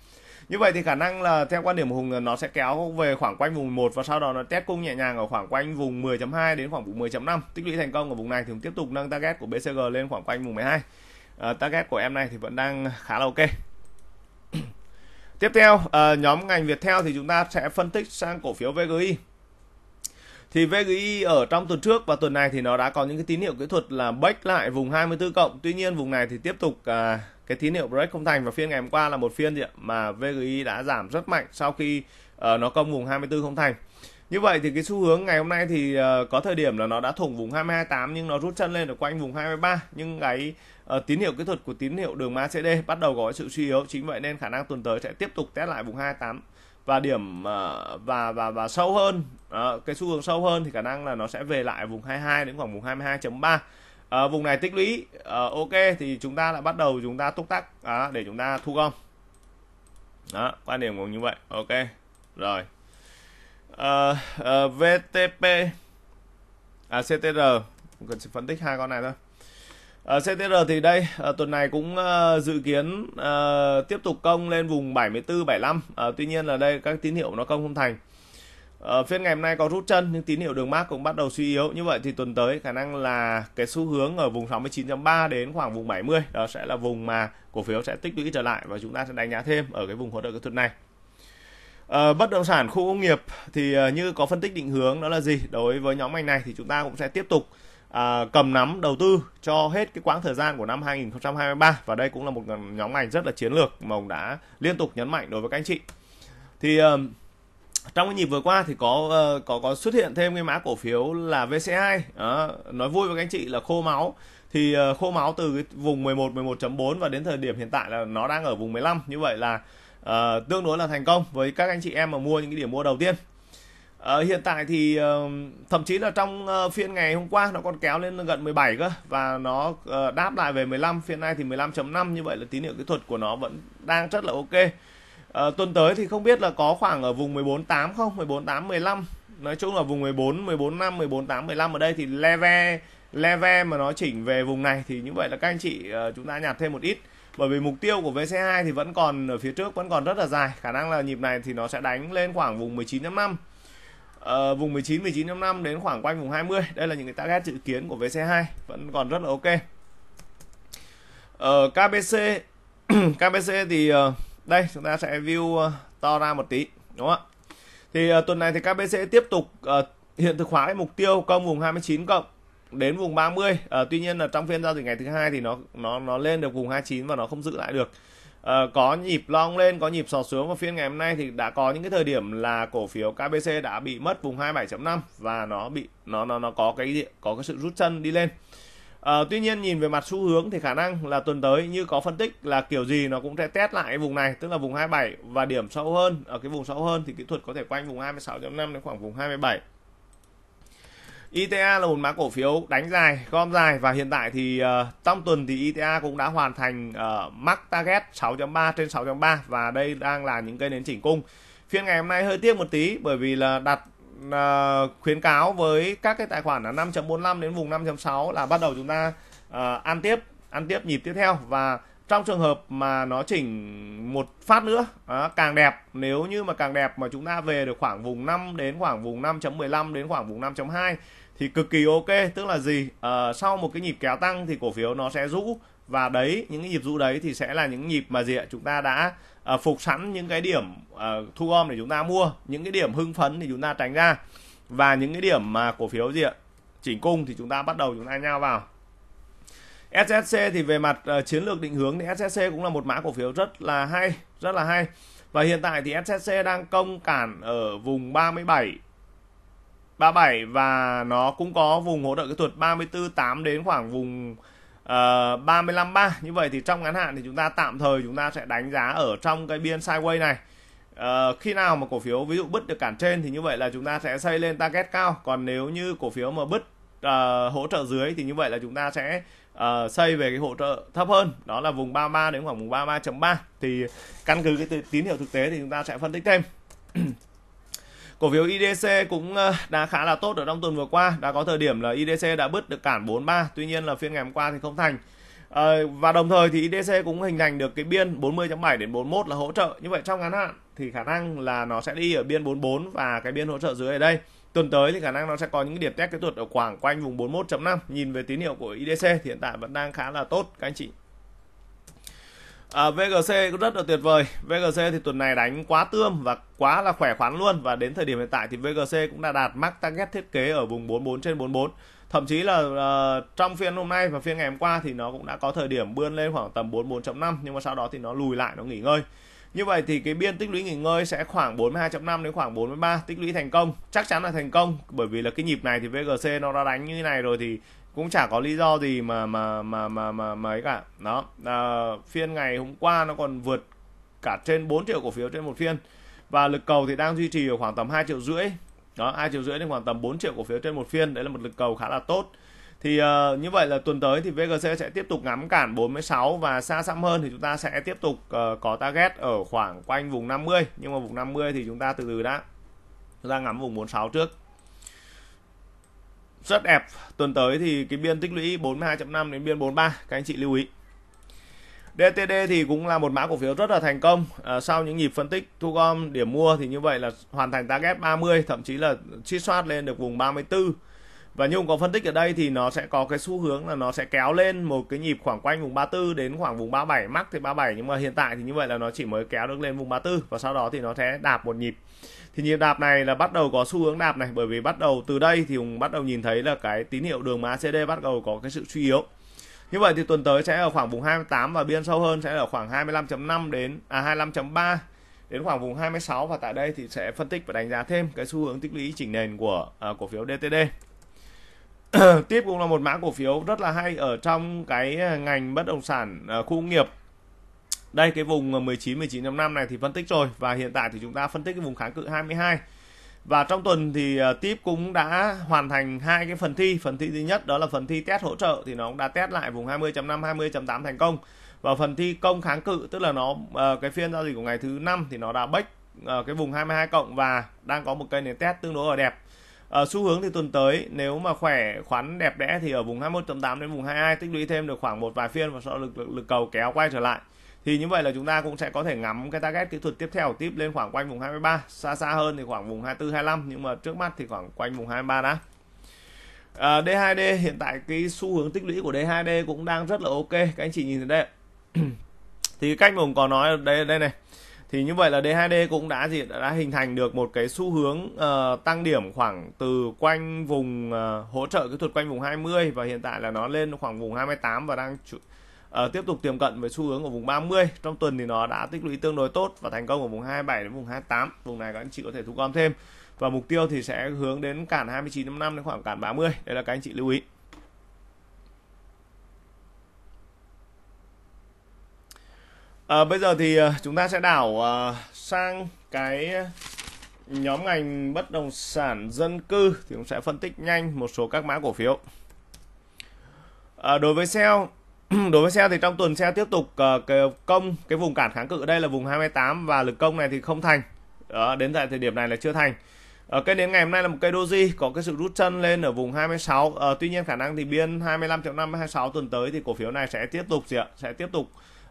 A: như vậy thì khả năng là theo quan điểm của Hùng nó sẽ kéo về khoảng quanh vùng 1 và sau đó nó test cung nhẹ nhàng ở khoảng quanh vùng 10.2 đến khoảng vùng 10.5 tích lũy thành công ở vùng này thì Hùng tiếp tục nâng target của BCG lên khoảng quanh vùng 12 à, ờ, target của em này thì vẫn đang khá là ok tiếp theo à, nhóm ngành Viettel thì chúng ta sẽ phân tích sang cổ phiếu VGI thì VGI ở trong tuần trước và tuần này thì nó đã có những cái tín hiệu kỹ thuật là break lại vùng 24 cộng. Tuy nhiên vùng này thì tiếp tục à, cái tín hiệu break không thành và phiên ngày hôm qua là một phiên gì ạ mà VGI đã giảm rất mạnh sau khi uh, nó công vùng 24 không thành như vậy thì cái xu hướng ngày hôm nay thì uh, có thời điểm là nó đã thủng vùng 228 nhưng nó rút chân lên ở quanh vùng 23 nhưng cái uh, tín hiệu kỹ thuật của tín hiệu đường MACD bắt đầu có sự suy yếu chính vậy nên khả năng tuần tới sẽ tiếp tục test lại vùng 28 và điểm uh, và và và sâu hơn uh, cái xu hướng sâu hơn thì khả năng là nó sẽ về lại vùng 22 đến khoảng vùng 22.3 à, vùng này tích lũy à, ok thì chúng ta lại bắt đầu chúng ta túc tắc à, để chúng ta thu gom đó quan điểm cũng như vậy ok rồi ờ, à, à, VTP à, CTR cần chỉ phân tích hai con này thôi à, CTR thì đây à, tuần này cũng à, dự kiến à, tiếp tục công lên vùng 74 75 à, tuy nhiên là đây các tín hiệu nó công không thành ở ờ, phiên ngày hôm nay có rút chân nhưng tín hiệu đường mát cũng bắt đầu suy yếu. Như vậy thì tuần tới khả năng là cái xu hướng ở vùng 69.3 đến khoảng vùng 70 đó sẽ là vùng mà cổ phiếu sẽ tích lũy trở lại và chúng ta sẽ đánh giá thêm ở cái vùng hỗ trợ kỹ thuật này. À, bất động sản khu công nghiệp thì ờ, như có phân tích định hướng đó là gì? Đối với nhóm ngành này thì chúng ta cũng sẽ tiếp tục à, cầm nắm đầu tư cho hết cái quãng thời gian của năm 2023 và đây cũng là một nhóm ngành rất là chiến lược mà ông đã liên tục nhấn mạnh đối với các anh chị. Thì uh, trong cái nhịp vừa qua thì có uh, có có xuất hiện thêm cái mã cổ phiếu là VCI 2 nói vui với các anh chị là khô máu thì uh, khô máu từ cái vùng 11 11.4 và đến thời điểm hiện tại là nó đang ở vùng 15 như vậy là uh, tương đối là thành công với các anh chị em mà mua những cái điểm mua đầu tiên uh, hiện tại thì uh, thậm chí là trong uh, phiên ngày hôm qua nó còn kéo lên gần 17 cơ và nó uh, đáp lại về 15 phiên nay thì 15.5 như vậy là tín hiệu kỹ thuật của nó vẫn đang rất là ok à, tuần tới thì không biết là có khoảng ở vùng 148 không 148 15 nói chung là vùng 14 14 5 14 8 15 ở đây thì leve leve mà nó chỉnh về vùng này thì như vậy là các anh chị uh, chúng ta nhặt thêm một ít bởi vì mục tiêu của VC2 thì vẫn còn ở phía trước vẫn còn rất là dài khả năng là nhịp này thì nó sẽ đánh lên khoảng vùng 19.5 Ờ, uh, vùng 19 19.5 đến khoảng quanh vùng 20 đây là những cái target dự kiến của VC2 vẫn còn rất là ok ở uh, KBC KBC thì uh, đây chúng ta sẽ view ờ, to ra một tí đúng không ạ thì uh, tuần này thì KBC tiếp tục uh, hiện thực hóa cái mục tiêu công vùng 29 cộng đến vùng 30 uh, tuy nhiên là trong phiên giao dịch ngày thứ hai thì nó nó nó lên được vùng 29 và nó không giữ lại được uh, có nhịp long lên có nhịp sò xuống và phiên ngày hôm nay thì đã có những cái thời điểm là cổ phiếu KBC đã bị mất vùng 27.5 và nó bị nó nó nó có cái có cái sự rút chân đi lên À, tuy nhiên nhìn về mặt xu hướng thì khả năng là tuần tới như có phân tích là kiểu gì nó cũng sẽ test lại cái vùng này tức là vùng 27 và điểm sâu hơn ở cái vùng sâu hơn thì kỹ thuật có thể quanh vùng 26.5 đến khoảng vùng 27. ITA là một mã cổ phiếu đánh dài, gom dài và hiện tại thì uh, trong tuần thì ITA cũng đã hoàn thành uh, ờ, mắc target 6.3 trên 6.3 và đây đang là những cây nến chỉnh cung. Phiên ngày hôm nay hơi tiếc một tí bởi vì là đặt Ờ, khuyến cáo với các cái tài khoản là 5.45 đến vùng 5.6 là bắt đầu chúng ta ờ, ăn tiếp ăn tiếp nhịp tiếp theo và trong trường hợp mà nó chỉnh một phát nữa ờ, càng đẹp nếu như mà càng đẹp mà chúng ta về được khoảng vùng 5 đến khoảng vùng 5.15 đến khoảng vùng 5.2 thì cực kỳ ok tức là gì sau một cái nhịp kéo tăng thì cổ phiếu nó sẽ rũ và đấy những cái nhịp rũ đấy thì sẽ là những nhịp mà gì ạ chúng ta đã phục sẵn những cái điểm uh, thu gom để chúng ta mua những cái điểm hưng phấn thì chúng ta tránh ra và những cái điểm mà cổ phiếu gì ạ chỉnh cung thì chúng ta bắt đầu chúng ta nhau vào SSC thì về mặt uh, chiến lược định hướng thì SSC cũng là một mã cổ phiếu rất là hay rất là hay và hiện tại thì SSC đang công cản ở vùng 37 37 và nó cũng có vùng hỗ trợ kỹ thuật 348 đến khoảng vùng uh, ờ, 353 như vậy thì trong ngắn hạn thì chúng ta tạm thời chúng ta sẽ đánh giá ở trong cái biên sideways này Ờ, khi nào mà cổ phiếu ví dụ bứt được cản trên thì như vậy là chúng ta sẽ xây lên target cao còn nếu như cổ phiếu mà bứt uh, hỗ trợ dưới thì như vậy là chúng ta sẽ uh, xây về cái hỗ trợ thấp hơn đó là vùng 33 đến khoảng vùng 33.3 thì căn cứ cái tín hiệu thực tế thì chúng ta sẽ phân tích thêm cổ phiếu IDC cũng đã khá là tốt ở trong tuần vừa qua đã có thời điểm là IDC đã bứt được cản 43 tuy nhiên là phiên ngày hôm qua thì không thành À, và đồng thời thì IDC cũng hình thành được cái biên 40.7 đến 41 là hỗ trợ. Như vậy trong ngắn hạn thì khả năng là nó sẽ đi ở biên 44 và cái biên hỗ trợ dưới ở đây. Tuần tới thì khả năng nó sẽ có những cái điểm test kỹ thuật ở khoảng quanh vùng 41.5. Nhìn về tín hiệu của IDC thì hiện tại vẫn đang khá là tốt các anh chị. À, ờ, VGC cũng rất là tuyệt vời. VGC thì tuần này đánh quá tươm và quá là khỏe khoắn luôn và đến thời điểm hiện tại thì VGC cũng đã đạt max target thiết kế ở vùng 44 trên 44 thậm chí là uh, trong phiên hôm nay và phiên ngày hôm qua thì nó cũng đã có thời điểm bươn lên khoảng tầm 4 5 nhưng mà sau đó thì nó lùi lại nó nghỉ ngơi như vậy thì cái biên tích lũy nghỉ ngơi sẽ khoảng 42.5 đến khoảng 43 tích lũy thành công chắc chắn là thành công bởi vì là cái nhịp này thì VGC nó đã đánh như thế này rồi thì cũng chả có lý do gì mà mà mà mà mà mà ấy cả đó à, phiên ngày hôm qua nó còn vượt cả trên 4 triệu cổ phiếu trên một phiên và lực cầu thì đang duy trì ở khoảng tầm 2 triệu rưỡi đó hai triệu rưỡi đến khoảng tầm 4 triệu cổ phiếu trên một phiên đấy là một lực cầu khá là tốt thì uh, như vậy là tuần tới thì VGC sẽ tiếp tục ngắm cản 46 và xa xăm hơn thì chúng ta sẽ tiếp tục uh, có target ở khoảng quanh vùng 50 nhưng mà vùng 50 thì chúng ta từ từ đã chúng ta ngắm vùng 46 trước rất đẹp tuần tới thì cái biên tích lũy 42.5 đến biên 43 các anh chị lưu ý DTD thì cũng là một mã cổ phiếu rất là thành công. À, sau những nhịp phân tích thu gom điểm mua thì như vậy là hoàn thành target 30, thậm chí là chiết soát lên được vùng 34. Và như có phân tích ở đây thì nó sẽ có cái xu hướng là nó sẽ kéo lên một cái nhịp khoảng quanh vùng 34 đến khoảng vùng 37 mắc thì 37 nhưng mà hiện tại thì như vậy là nó chỉ mới kéo được lên vùng 34 và sau đó thì nó sẽ đạp một nhịp. Thì nhịp đạp này là bắt đầu có xu hướng đạp này bởi vì bắt đầu từ đây thì cũng bắt đầu nhìn thấy là cái tín hiệu đường MACD bắt đầu có cái sự suy yếu. Như vậy thì tuần tới sẽ ở khoảng vùng 28 và biên sâu hơn sẽ ở khoảng 25.5 đến à 25.3 đến khoảng vùng 26 và tại đây thì sẽ phân tích và đánh giá thêm cái xu hướng tích lũy chỉnh nền của à, cổ phiếu DTD. Tiếp cũng là một mã cổ phiếu rất là hay ở trong cái ngành bất động sản à, khu công nghiệp. Đây cái vùng 19 19.5 này thì phân tích rồi và hiện tại thì chúng ta phân tích cái vùng kháng cự 22 và trong tuần thì ờ, tip cũng đã hoàn thành hai cái phần thi phần thi thứ nhất đó là phần thi test hỗ trợ thì nó cũng đã test lại vùng 20.5 20.8 thành công và phần thi công kháng cự tức là nó ờ, cái phiên giao dịch của ngày thứ năm thì nó đã bách ờ, cái vùng 22 cộng và đang có một cây nền test tương đối ở đẹp ở xu hướng thì tuần tới nếu mà khỏe khoắn đẹp đẽ thì ở vùng 21.8 đến vùng 22 tích lũy thêm được khoảng một vài phiên và sau lực lực, lực cầu kéo quay trở lại thì như vậy là chúng ta cũng sẽ có thể ngắm cái target kỹ thuật tiếp theo tiếp lên khoảng quanh vùng 23 xa xa hơn thì khoảng vùng 24 25 nhưng mà trước mắt thì khoảng quanh vùng 23 đã à, D2D hiện tại cái xu hướng tích lũy của D2D cũng đang rất là ok các anh chị nhìn thấy đây thì cách mà có nói đây đây này thì như vậy là D2D cũng đã gì đã hình thành được một cái xu hướng uh, tăng điểm khoảng từ quanh vùng uh, hỗ trợ kỹ thuật quanh vùng 20 và hiện tại là nó lên khoảng vùng 28 và đang uh, tiếp tục tiềm cận với xu hướng của vùng 30 trong tuần thì nó đã tích lũy tương đối tốt và thành công ở vùng 27 đến vùng 28 vùng này các anh chị có thể thu gom thêm và mục tiêu thì sẽ hướng đến cản 29.5 đến khoảng cản 30 đây là các anh chị lưu ý À, bây giờ thì ờ, chúng ta sẽ đảo uh, sang cái nhóm ngành bất động sản dân cư thì cũng sẽ phân tích nhanh một số các mã cổ phiếu. À, đối với SEO đối với xe thì trong tuần xe tiếp tục uh, công cái vùng cản kháng cự đây là vùng 28 và lực công này thì không thành đó, đến tại thời điểm này là chưa thành ở ờ, cây đến ngày hôm nay là một cây doji có cái sự rút chân lên ở vùng 26 à, ờ, tuy nhiên khả năng thì biên 25.5 26 tuần tới thì cổ phiếu này sẽ tiếp tục gì ạ sẽ tiếp tục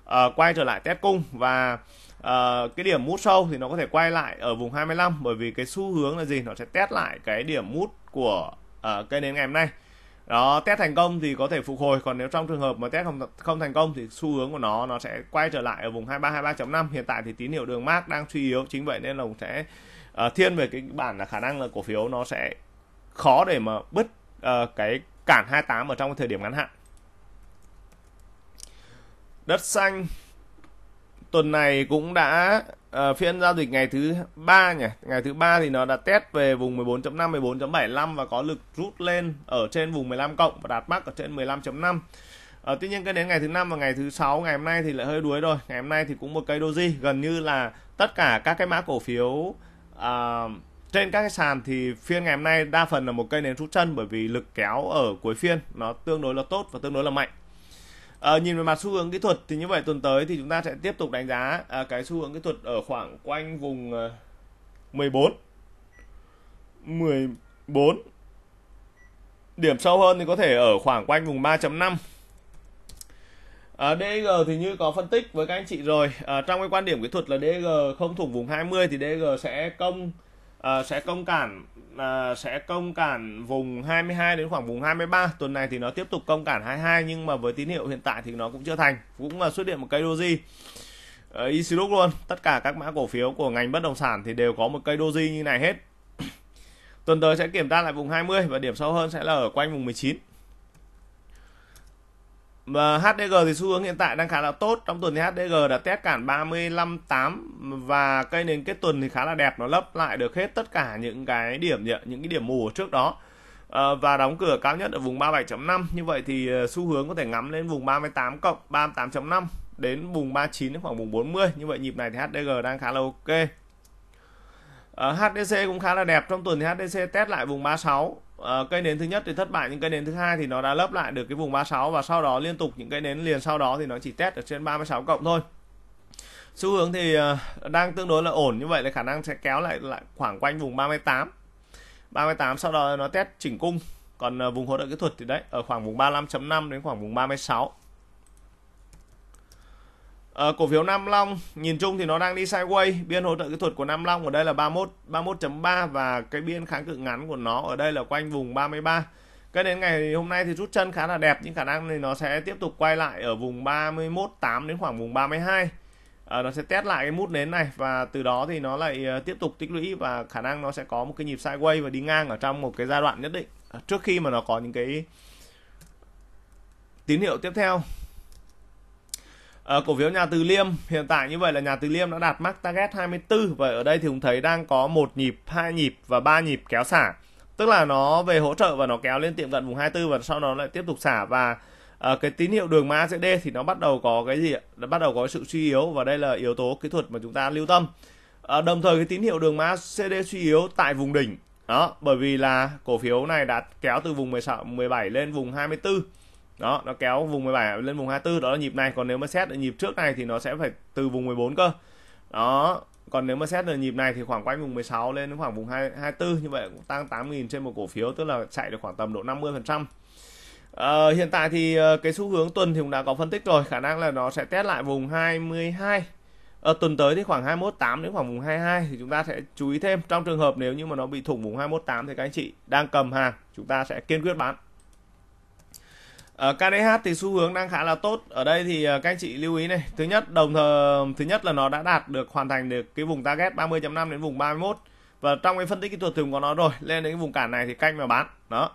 A: uh, quay trở lại test cung và uh, cái điểm mút sâu thì nó có thể quay lại ở vùng 25 bởi vì cái xu hướng là gì nó sẽ test lại cái điểm mút của uh, cây đến ngày hôm nay đó test thành công thì có thể phục hồi còn nếu trong trường hợp mà test không không thành công thì xu hướng của nó nó sẽ quay trở lại ở vùng 2323.5 hiện tại thì tín hiệu đường mát đang suy yếu chính vậy nên là cũng sẽ uh, thiên về cái bản là khả năng là cổ phiếu nó sẽ khó để mà bứt uh, cái cản 28 ở trong thời điểm ngắn hạn đất xanh tuần này cũng đã Ờ, phiên giao dịch ngày thứ ba nhỉ ngày thứ ba thì nó đã test về vùng 14.5 14.75 và có lực rút lên ở trên vùng 15 cộng và đạt mắc ở trên 15.5 à, ờ, tuy nhiên cái đến ngày thứ năm và ngày thứ sáu ngày hôm nay thì lại hơi đuối rồi ngày hôm nay thì cũng một cây doji gần như là tất cả các cái mã cổ phiếu à, trên các cái sàn thì phiên ngày hôm nay đa phần là một cây nến rút chân bởi vì lực kéo ở cuối phiên nó tương đối là tốt và tương đối là mạnh À, nhìn về mặt xu hướng kỹ thuật thì như vậy tuần tới thì chúng ta sẽ tiếp tục đánh giá à, cái xu hướng kỹ thuật ở khoảng quanh vùng à, 14 14 điểm sâu hơn thì có thể ở khoảng quanh vùng 3.5 À, DG thì như có phân tích với các anh chị rồi à, trong cái quan điểm kỹ thuật là DG không thủng vùng 20 thì DG sẽ công à, sẽ công cản sẽ công cản vùng 22 đến khoảng vùng 23 tuần này thì nó tiếp tục công cản 22 nhưng mà với tín hiệu hiện tại thì nó cũng chưa thành cũng là xuất hiện một cây doji à, ờ, Isilux luôn tất cả các mã cổ phiếu của ngành bất động sản thì đều có một cây doji như này hết tuần tới sẽ kiểm tra lại vùng 20 và điểm sâu hơn sẽ là ở quanh vùng 19 và HDG thì xu hướng hiện tại đang khá là tốt. Trong tuần thì HDG đã test cản 358 và cây nền kết tuần thì khá là đẹp, nó lấp lại được hết tất cả những cái điểm những cái điểm mù trước đó. À, và đóng cửa cao nhất ở vùng 37.5. Như vậy thì ờ, xu hướng có thể ngắm lên vùng 38 cộng 38.5 đến vùng 39 đến khoảng vùng 40. Như vậy nhịp này thì HDG đang khá là ok. À, ờ, HDC cũng khá là đẹp trong tuần thì HDC test lại vùng 36 à, cây nến thứ nhất thì thất bại nhưng cây nến thứ hai thì nó đã lấp lại được cái vùng 36 và sau đó liên tục những cây nến liền sau đó thì nó chỉ test ở trên 36 cộng thôi xu hướng thì uh, đang tương đối là ổn như vậy là khả năng sẽ kéo lại lại khoảng quanh vùng 38 38 sau đó nó test chỉnh cung còn uh, vùng hỗ trợ kỹ thuật thì đấy ở khoảng vùng 35.5 đến khoảng vùng 36 À, cổ phiếu Nam Long nhìn chung thì nó đang đi sideways, biên hỗ trợ kỹ thuật của Nam Long ở đây là 31 31.3 và cái biên kháng cự ngắn của nó ở đây là quanh vùng 33. Cái đến ngày hôm nay thì rút chân khá là đẹp nhưng khả năng thì nó sẽ tiếp tục quay lại ở vùng 31.8 đến khoảng vùng 32. À, ờ, nó sẽ test lại cái mút nến này và từ đó thì nó lại ờ, tiếp tục tích lũy và khả năng nó sẽ có một cái nhịp sideways và đi ngang ở trong một cái giai đoạn nhất định trước khi mà nó có những cái tín hiệu tiếp theo Ờ, cổ phiếu nhà Từ Liêm hiện tại như vậy là nhà Từ Liêm đã đạt mắc target 24 và ở đây thì cũng thấy đang có một nhịp, hai nhịp và ba nhịp kéo xả. Tức là nó về hỗ trợ và nó kéo lên tiệm cận vùng 24 và sau đó lại tiếp tục xả và à, cái tín hiệu đường mã ACD thì nó bắt đầu có cái gì ạ? bắt đầu có sự suy yếu và đây là yếu tố kỹ thuật mà chúng ta lưu tâm. À, đồng thời cái tín hiệu đường mã ACD suy yếu tại vùng đỉnh. Đó, bởi vì là cổ phiếu này đã kéo từ vùng 16 17 lên vùng 24 đó nó kéo vùng 17 lên vùng 24 đó là nhịp này còn nếu mà xét ở nhịp trước này thì nó sẽ phải từ vùng 14 cơ đó còn nếu mà xét ở nhịp này thì khoảng quanh vùng 16 lên đến khoảng vùng 2, 24 như vậy cũng tăng 8.000 trên một cổ phiếu tức là chạy được khoảng tầm độ 50 phần trăm à, hiện tại thì ờ, cái xu hướng tuần thì cũng đã có phân tích rồi khả năng là nó sẽ test lại vùng 22 ở ờ, tuần tới thì khoảng 218 đến khoảng vùng 22 thì chúng ta sẽ chú ý thêm trong trường hợp nếu như mà nó bị thủng vùng 218 thì các anh chị đang cầm hàng chúng ta sẽ kiên quyết bán ở ờ, KDH thì xu hướng đang khá là tốt. Ở đây thì ờ, các anh chị lưu ý này, thứ nhất đồng thời thứ nhất là nó đã đạt được hoàn thành được cái vùng target 30.5 đến vùng 31 và trong cái phân tích kỹ thuật từng của nó rồi, lên đến cái vùng cản này thì canh mà bán. Đó.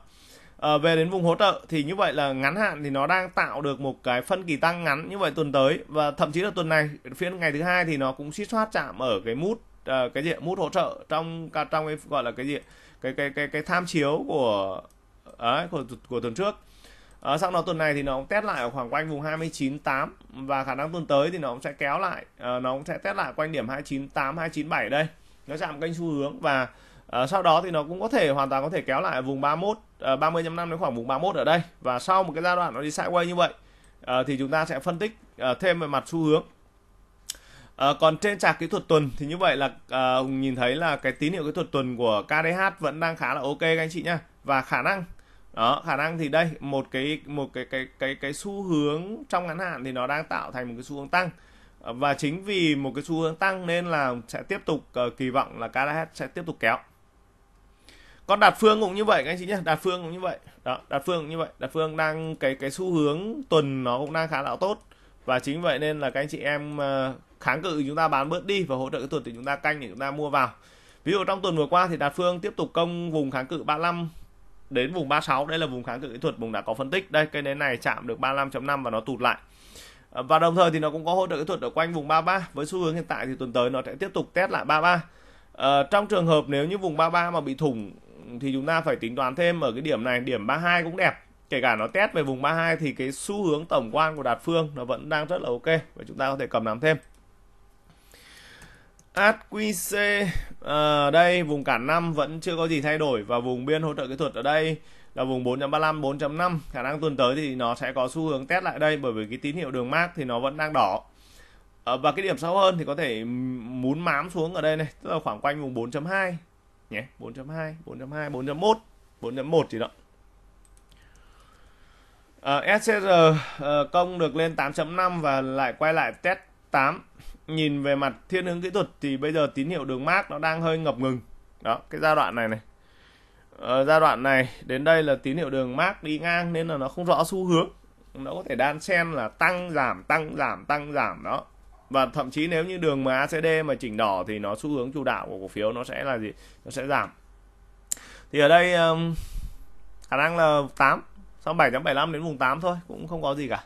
A: À, về đến vùng hỗ trợ thì như vậy là ngắn hạn thì nó đang tạo được một cái phân kỳ tăng ngắn như vậy tuần tới và thậm chí là tuần này phiên ngày thứ hai thì nó cũng suýt thoát chạm ở cái mút à, cái diện mút hỗ trợ trong trong cái gọi là cái gì cái cái cái cái tham chiếu của ấy, của của tuần trước À, sau đó tuần này thì nó cũng test lại ở khoảng quanh vùng 29.8 và khả năng tuần tới thì nó cũng sẽ kéo lại à, nó cũng sẽ test lại quanh điểm 298 297 đây nó chạm kênh xu hướng và à, sau đó thì nó cũng có thể hoàn toàn có thể kéo lại vùng 31 à, 30.5 đến khoảng vùng 31 ở đây và sau một cái giai đoạn nó đi sideways như vậy à, thì chúng ta sẽ phân tích à, thêm về mặt xu hướng À, còn trên chart kỹ thuật tuần thì như vậy là à, nhìn thấy là cái tín hiệu kỹ thuật tuần của KDH vẫn đang khá là ok các anh chị nhá và khả năng đó khả năng thì đây một cái một cái cái cái cái xu hướng trong ngắn hạn thì nó đang tạo thành một cái xu hướng tăng ờ, và chính vì một cái xu hướng tăng nên là sẽ tiếp tục uh, kỳ vọng là Carahat sẽ tiếp tục kéo con đạt phương cũng như vậy các anh chị nhé đạt phương cũng như vậy đó đạt phương cũng như vậy đạt phương đang cái cái xu hướng tuần nó cũng đang khá là tốt và chính vậy nên là các anh chị em ờ, kháng cự chúng ta bán bớt đi và hỗ trợ cái tuần thì chúng ta canh để chúng ta mua vào ví dụ trong tuần vừa qua thì đạt phương tiếp tục công vùng kháng cự 35 đến vùng 36 đây là vùng kháng cự kỹ thuật vùng đã có phân tích đây cây nến này chạm được 35.5 và nó tụt lại ờ, và đồng thời thì nó cũng có hỗ trợ kỹ thuật ở quanh vùng 33 với xu hướng hiện tại thì tuần tới nó sẽ tiếp tục test lại 33 à, ờ, trong trường hợp nếu như vùng 33 mà bị thủng thì chúng ta phải tính toán thêm ở cái điểm này điểm 32 cũng đẹp kể cả nó test về vùng 32 thì cái xu hướng tổng quan của đạt phương nó vẫn đang rất là ok và chúng ta có thể cầm nắm thêm ADQC à, ờ, đây vùng cản năm vẫn chưa có gì thay đổi và vùng biên hỗ trợ kỹ thuật ở đây là vùng 4.35 4.5 khả năng tuần tới thì nó sẽ có xu hướng test lại đây bởi vì cái tín hiệu đường mát thì nó vẫn đang đỏ à, và cái điểm sâu hơn thì có thể muốn mám xuống ở đây này tức là khoảng quanh vùng 4.2 nhé 4.2 4.2 4.1 4.1 chỉ đó à, ờ, SCR à, công được lên 8.5 và lại quay lại test 8 nhìn về mặt thiên hướng kỹ thuật thì bây giờ tín hiệu đường mát nó đang hơi ngập ngừng đó cái giai đoạn này này ờ, giai đoạn này đến đây là tín hiệu đường mát đi ngang nên là nó không rõ xu hướng nó có thể đan xen là tăng giảm tăng giảm tăng giảm đó và thậm chí nếu như đường MACD mà chỉnh đỏ thì nó xu hướng chủ đạo của cổ phiếu nó sẽ là gì nó sẽ giảm thì ở đây um, khả năng là 8 sau 7.75 đến vùng 8 thôi cũng không có gì cả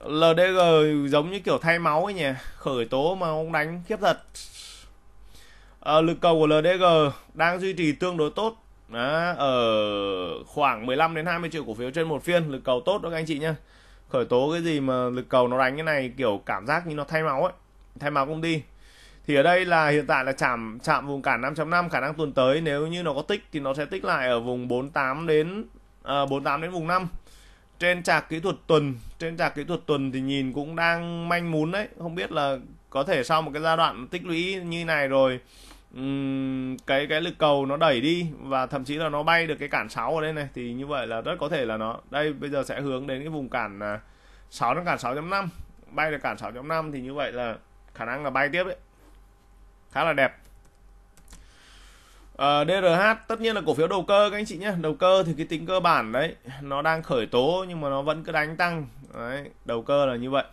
A: LDG giống như kiểu thay máu ấy nhỉ khởi tố mà ông đánh khiếp thật à, lực cầu của LDG đang duy trì tương đối tốt đó, ở khoảng 15 đến 20 triệu cổ phiếu trên một phiên lực cầu tốt đó các anh chị nhá khởi tố cái gì mà lực cầu nó đánh cái này kiểu cảm giác như nó thay máu ấy thay máu công ty thì ở đây là hiện tại là chạm chạm vùng cản 5.5 khả năng tuần tới nếu như nó có tích thì nó sẽ tích lại ở vùng 48 đến à, 48 đến vùng 5 trên trạc kỹ thuật tuần trên trạc kỹ thuật tuần thì nhìn cũng đang manh mún đấy không biết là có thể sau một cái giai đoạn tích lũy như này rồi cái cái lực cầu nó đẩy đi và thậm chí là nó bay được cái cản 6 ở đây này thì như vậy là rất có thể là nó đây bây giờ sẽ hướng đến cái vùng cản 6 à, đến cản 6.5 bay được cản 6.5 thì như vậy là khả năng là bay tiếp đấy khá là đẹp À, ờ, DRH tất nhiên là cổ phiếu đầu cơ các anh chị nhé đầu cơ thì cái tính cơ bản đấy nó đang khởi tố nhưng mà nó vẫn cứ đánh tăng đấy, đầu cơ là như vậy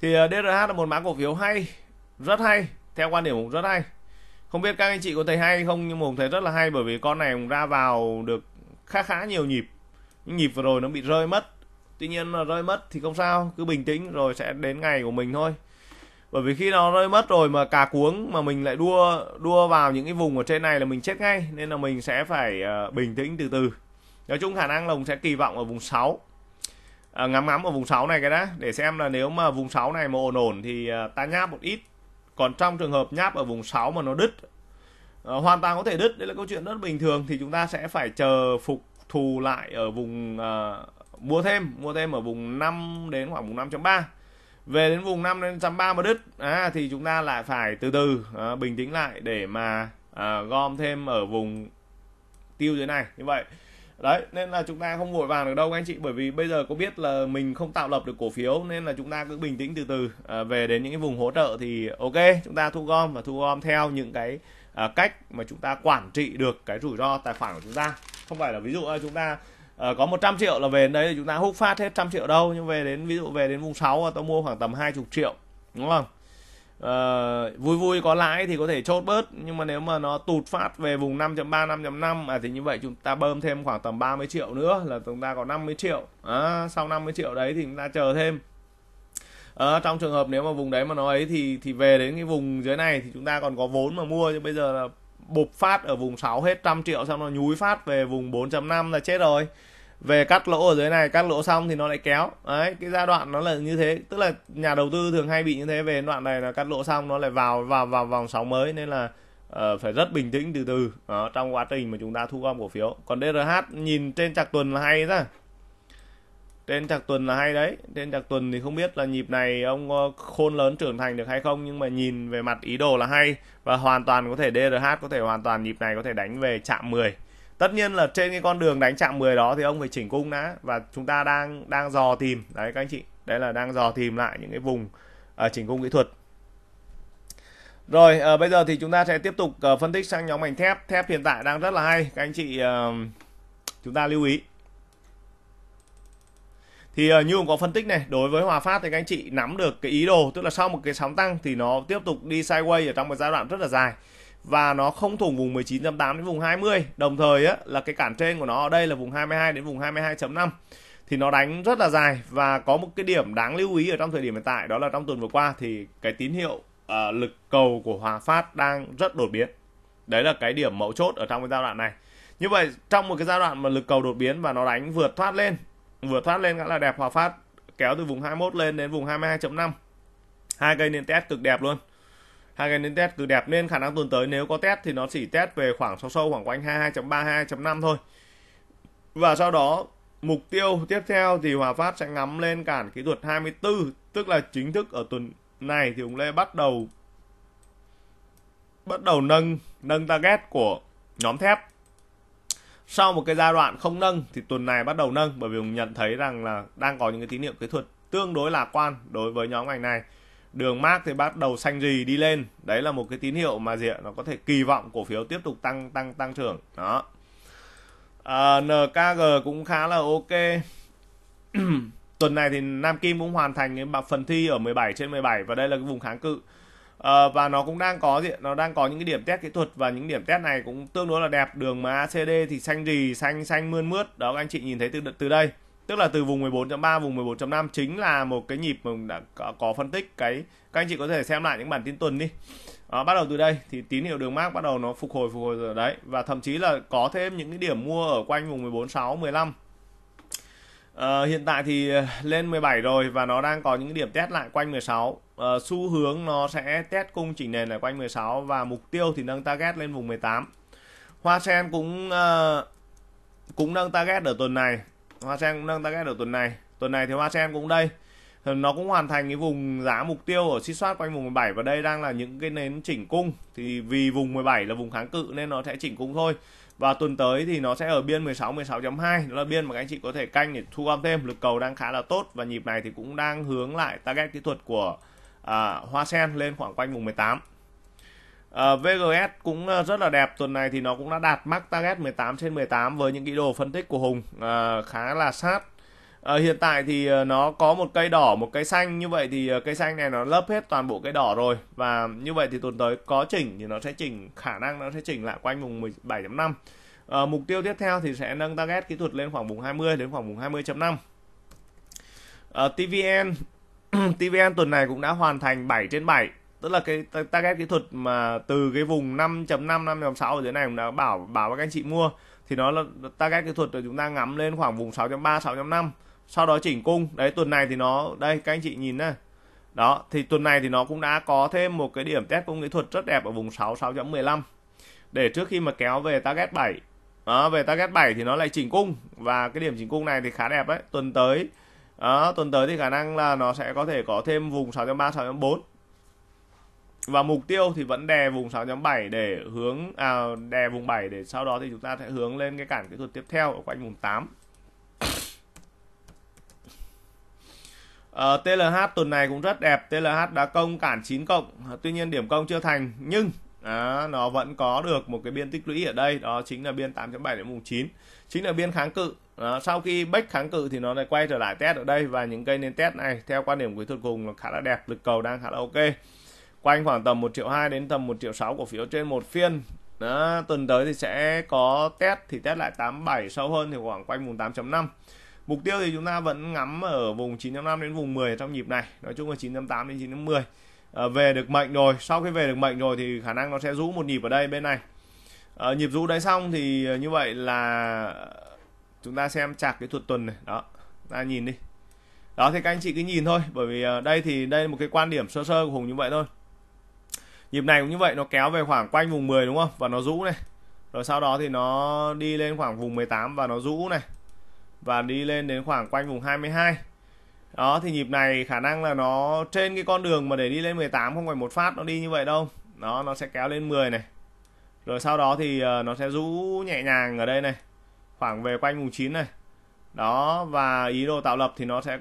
A: thì uh, ờ, DRH là một mã cổ phiếu hay rất hay theo quan điểm cũng rất hay không biết các anh chị có thấy hay không nhưng mà mình thấy rất là hay bởi vì con này cũng ra vào được khá khá nhiều nhịp nhịp vừa rồi nó bị rơi mất tuy nhiên là rơi mất thì không sao cứ bình tĩnh rồi sẽ đến ngày của mình thôi bởi vì khi nó rơi mất rồi mà cà cuống mà mình lại đua đua vào những cái vùng ở trên này là mình chết ngay nên là mình sẽ phải uh, bình tĩnh từ từ nói chung khả năng lồng sẽ kỳ vọng ở vùng 6 à, ờ, ngắm ngắm ở vùng 6 này cái đó để xem là nếu mà vùng 6 này mà ổn ổn thì ờ, ta nháp một ít còn trong trường hợp nháp ở vùng 6 mà nó đứt à, hoàn toàn có thể đứt đấy là câu chuyện rất bình thường thì chúng ta sẽ phải chờ phục thù lại ở vùng à, mua thêm mua thêm ở vùng 5 đến khoảng vùng 5.3 về đến vùng 5 đến 130 mà đứt à, thì chúng ta lại phải từ từ à, bình tĩnh lại để mà à, gom thêm ở vùng tiêu dưới này như vậy đấy nên là chúng ta không vội vàng được đâu anh chị bởi vì bây giờ có biết là mình không tạo lập được cổ phiếu nên là chúng ta cứ bình tĩnh từ từ à, về đến những cái vùng hỗ trợ thì ok chúng ta thu gom và thu gom theo những cái à, cách mà chúng ta quản trị được cái rủi ro tài khoản của chúng ta không phải là ví dụ à, chúng ta uh, có 100 triệu là về đến đấy thì chúng ta hút phát hết trăm triệu đâu nhưng về đến ví dụ về đến vùng 6 tôi mua khoảng tầm 20 triệu đúng không uh, vui vui có lãi thì có thể chốt bớt nhưng mà nếu mà nó tụt phát về vùng 5.3 5.5 à thì như vậy chúng ta bơm thêm khoảng tầm 30 triệu nữa là chúng ta có 50 triệu à, sau 50 triệu đấy thì chúng ta chờ thêm à, trong trường hợp nếu mà vùng đấy mà nó ấy thì thì về đến cái vùng dưới này thì chúng ta còn có vốn mà mua nhưng bây giờ là bục phát ở vùng 6 hết trăm triệu xong nó nhúi phát về vùng 4.5 là chết rồi về cắt lỗ ở dưới này cắt lỗ xong thì nó lại kéo đấy cái giai đoạn nó là như thế tức là nhà đầu tư thường hay bị như thế về đoạn này là cắt lỗ xong nó lại vào vào vào vòng sóng mới nên là uh, phải rất bình tĩnh từ từ đó, trong quá trình mà chúng ta thu gom cổ phiếu còn DRH nhìn trên chạc tuần là hay ra trên chạc tuần là hay đấy trên chạc tuần thì không biết là nhịp này ông ờ, khôn lớn trưởng thành được hay không nhưng mà nhìn về mặt ý đồ là hay và hoàn toàn có thể DRH có thể hoàn toàn nhịp này có thể đánh về chạm 10 tất nhiên là trên cái con đường đánh chạm 10 đó thì ông phải chỉnh cung đã và chúng ta đang đang dò tìm đấy các anh chị đấy là đang dò tìm lại những cái vùng uh, chỉnh cung kỹ thuật rồi uh, bây giờ thì chúng ta sẽ tiếp tục uh, phân tích sang nhóm ngành thép thép hiện tại đang rất là hay các anh chị uh, chúng ta lưu ý thì uh, như cũng có phân tích này đối với hòa phát thì các anh chị nắm được cái ý đồ tức là sau một cái sóng tăng thì nó tiếp tục đi sideways ở trong một giai đoạn rất là dài và nó không thủng vùng 19.8 đến vùng 20 đồng thời á, là cái cản trên của nó ở đây là vùng 22 đến vùng 22.5 thì nó đánh rất là dài và có một cái điểm đáng lưu ý ở trong thời điểm hiện tại đó là trong tuần vừa qua thì cái tín hiệu uh, lực cầu của Hòa Phát đang rất đột biến đấy là cái điểm mẫu chốt ở trong cái giai đoạn này như vậy trong một cái giai đoạn mà lực cầu đột biến và nó đánh vượt thoát lên vượt thoát lên cũng là đẹp Hòa Phát kéo từ vùng 21 lên đến vùng 22.5 hai cây nền test cực đẹp luôn Hagen đến test từ đẹp nên khả năng tuần tới nếu có test thì nó chỉ test về khoảng sâu sâu khoảng quanh 22.3 2.5 thôi. Và sau đó mục tiêu tiếp theo thì Hòa Phát sẽ ngắm lên cản kỹ thuật 24 tức là chính thức ở tuần này thì Hùng Lê bắt đầu bắt đầu nâng nâng target của nhóm thép sau một cái giai đoạn không nâng thì tuần này bắt đầu nâng bởi vì Hùng nhận thấy rằng là đang có những cái tín hiệu kỹ thuật tương đối lạc quan đối với nhóm ngành này đường mát thì bắt đầu xanh gì đi lên đấy là một cái tín hiệu mà gì ạ nó có thể kỳ vọng cổ phiếu tiếp tục tăng tăng tăng trưởng đó à, NKG cũng khá là ok tuần này thì Nam Kim cũng hoàn thành cái phần thi ở 17 trên 17 và đây là cái vùng kháng cự à, và nó cũng đang có gì nó đang có những cái điểm test kỹ thuật và những điểm test này cũng tương đối là đẹp đường mà ACD thì xanh gì xanh xanh mươn mướt đó các anh chị nhìn thấy từ từ đây tức là từ vùng 14.3 vùng 14.5 chính là một cái nhịp mà đã có phân tích cái các anh chị có thể xem lại những bản tin tuần đi à, bắt đầu từ đây thì tín hiệu đường mát bắt đầu nó phục hồi phục hồi rồi đấy và thậm chí là có thêm những cái điểm mua ở quanh vùng 14 6 15 à, hiện tại thì lên 17 rồi và nó đang có những cái điểm test lại quanh 16 à, ờ, xu hướng nó sẽ test cung chỉnh nền ở quanh 16 và mục tiêu thì nâng target lên vùng 18 Hoa sen cũng uh, cũng nâng target ở tuần này Hoa Sen cũng nâng target ở tuần này tuần này thì Hoa Sen cũng đây nó cũng hoàn thành cái vùng giá mục tiêu ở xích soát quanh vùng 17 và đây đang là những cái nến chỉnh cung thì vì vùng 17 là vùng kháng cự nên nó sẽ chỉnh cung thôi và tuần tới thì nó sẽ ở biên 16 16.2 đó là biên mà các anh chị có thể canh để thu gom thêm lực cầu đang khá là tốt và nhịp này thì cũng đang hướng lại target kỹ thuật của à, hoa sen lên khoảng quanh vùng 18 Ờ, VGS cũng ờ, rất là đẹp tuần này thì nó cũng đã đạt mắc target 18 trên 18 với những kỹ đồ phân tích của Hùng uh, khá là sát uh, hiện tại thì nó có một cây đỏ một cây xanh như vậy thì cây xanh này nó lấp hết toàn bộ cây đỏ rồi và như vậy thì tuần tới có chỉnh thì nó sẽ chỉnh khả năng nó sẽ chỉnh lại quanh vùng 17.5 À, mục tiêu tiếp theo thì sẽ nâng target kỹ thuật lên khoảng vùng 20 đến khoảng vùng 20.5. À, TVN TVN tuần này cũng đã hoàn thành 7 trên 7 tức là cái target kỹ thuật mà từ cái vùng 5.5 5.6 ở dưới này cũng đã bảo bảo các anh chị mua thì nó là target kỹ thuật rồi chúng ta ngắm lên khoảng vùng 6.3 6.5 sau đó chỉnh cung đấy tuần này thì nó đây các anh chị nhìn nè đó thì tuần này thì nó cũng đã có thêm một cái điểm test cung kỹ thuật rất đẹp ở vùng 6 6.15 để trước khi mà kéo về target 7 đó, về target 7 thì nó lại chỉnh cung và cái điểm chỉnh cung này thì khá đẹp đấy tuần tới đó, tuần tới thì khả năng là nó sẽ có thể có thêm vùng 6.3 6.4 và mục tiêu thì vẫn đè vùng 6.7 để hướng à, đè vùng 7 để sau đó thì chúng ta sẽ hướng lên cái cản kỹ thuật tiếp theo ở quanh vùng 8 Uh, TLH tuần này cũng rất đẹp TLH đã công cản 9 cộng Tuy nhiên điểm công chưa thành Nhưng à, nó vẫn có được một cái biên tích lũy ở đây Đó chính là biên 8.7 đến vùng 9 Chính là biên kháng cự à, Sau khi bách kháng cự thì nó lại quay trở lại test ở đây Và những cây nến test này theo quan điểm kỹ thuật cùng là khá là đẹp Lực cầu đang khá là ok quanh khoảng tầm 1 triệu 2 đến tầm 1 triệu 6 cổ phiếu trên một phiên đó, tuần tới thì sẽ có test thì test lại 87 sâu hơn thì khoảng quanh vùng 8.5 mục tiêu thì chúng ta vẫn ngắm ở vùng 9.5 đến vùng 10 trong nhịp này nói chung là 9.8 đến 9.10 à, ờ, về được mệnh rồi sau khi về được mệnh rồi thì khả năng nó sẽ rũ một nhịp ở đây bên này à, nhịp rũ đấy xong thì như vậy là chúng ta xem chạc cái thuật tuần này đó ta nhìn đi đó thì các anh chị cứ nhìn thôi bởi vì ờ, đây thì đây là một cái quan điểm sơ sơ của hùng như vậy thôi nhịp này cũng như vậy nó kéo về khoảng quanh vùng 10 đúng không và nó rũ này rồi sau đó thì nó đi lên khoảng vùng 18 và nó rũ này và đi lên đến khoảng quanh vùng 22 đó thì nhịp này khả năng là nó trên cái con đường mà để đi lên 18 không phải một phát nó đi như vậy đâu Nó nó sẽ kéo lên 10 này rồi sau đó thì ờ, nó sẽ rũ nhẹ nhàng ở đây này khoảng về quanh vùng 9 này đó và ý đồ tạo lập thì nó sẽ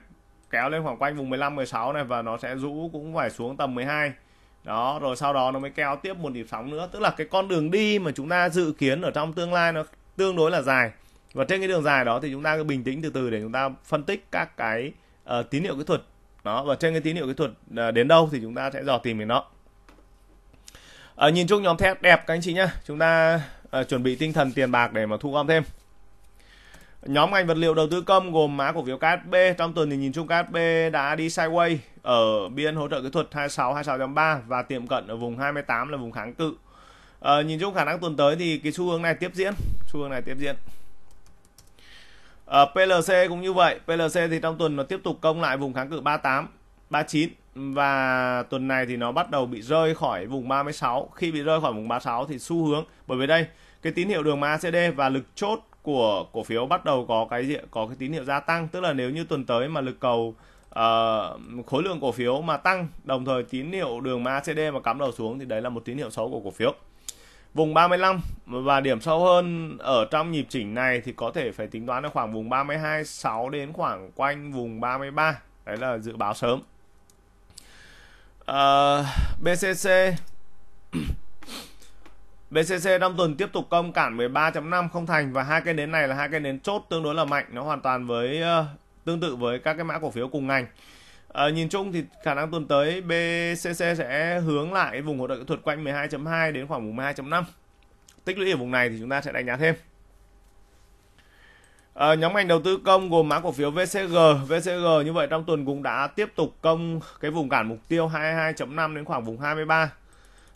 A: kéo lên khoảng quanh vùng 15 16 này và nó sẽ rũ cũng phải xuống tầm 12 đó rồi sau đó nó mới kéo tiếp một nhịp sóng nữa tức là cái con đường đi mà chúng ta dự kiến ở trong tương lai nó tương đối là dài và trên cái đường dài đó thì chúng ta cứ bình tĩnh từ từ để chúng ta phân tích các cái uh, tín hiệu kỹ thuật đó và trên cái tín hiệu kỹ thuật uh, đến đâu thì chúng ta sẽ dò tìm đến nó uh, nhìn chung nhóm thép đẹp các anh chị nhá chúng ta uh, chuẩn bị tinh thần tiền bạc để mà thu gom thêm Nhóm ngành vật liệu đầu tư công gồm mã cổ phiếu KSB trong tuần thì nhìn chung KSB đã đi sideways ở biên hỗ trợ kỹ thuật 26 26.3 và tiệm cận ở vùng 28 là vùng kháng cự. À, nhìn chung khả năng tuần tới thì cái xu hướng này tiếp diễn, xu hướng này tiếp diễn. À, ờ, PLC cũng như vậy, PLC thì trong tuần nó tiếp tục công lại vùng kháng cự 38, 39 và tuần này thì nó bắt đầu bị rơi khỏi vùng 36. Khi bị rơi khỏi vùng 36 thì xu hướng bởi vì đây cái tín hiệu đường MACD và lực chốt của cổ phiếu bắt đầu có cái gì có cái tín hiệu gia tăng tức là nếu như tuần tới mà lực cầu uh, khối lượng cổ phiếu mà tăng đồng thời tín hiệu đường MACD mà cắm đầu xuống thì đấy là một tín hiệu xấu của cổ phiếu vùng 35 và điểm sâu hơn ở trong nhịp chỉnh này thì có thể phải tính toán ở khoảng vùng 32 6 đến khoảng quanh vùng 33 đấy là dự báo sớm uh, ờ, BCC BCC trong tuần tiếp tục công cản 13.5 không thành và hai cái nến này là hai cái nến chốt tương đối là mạnh nó hoàn toàn với uh, tương tự với các cái mã cổ phiếu cùng ngành à, nhìn chung thì khả năng tuần tới BCC sẽ hướng lại vùng hỗ trợ kỹ thuật quanh 12.2 đến khoảng vùng 12.5 tích lũy ở vùng này thì chúng ta sẽ đánh giá thêm à, nhóm ngành đầu tư công gồm mã cổ phiếu VCG VCG như vậy trong tuần cũng đã tiếp tục công cái vùng cản mục tiêu 22.5 đến khoảng vùng 23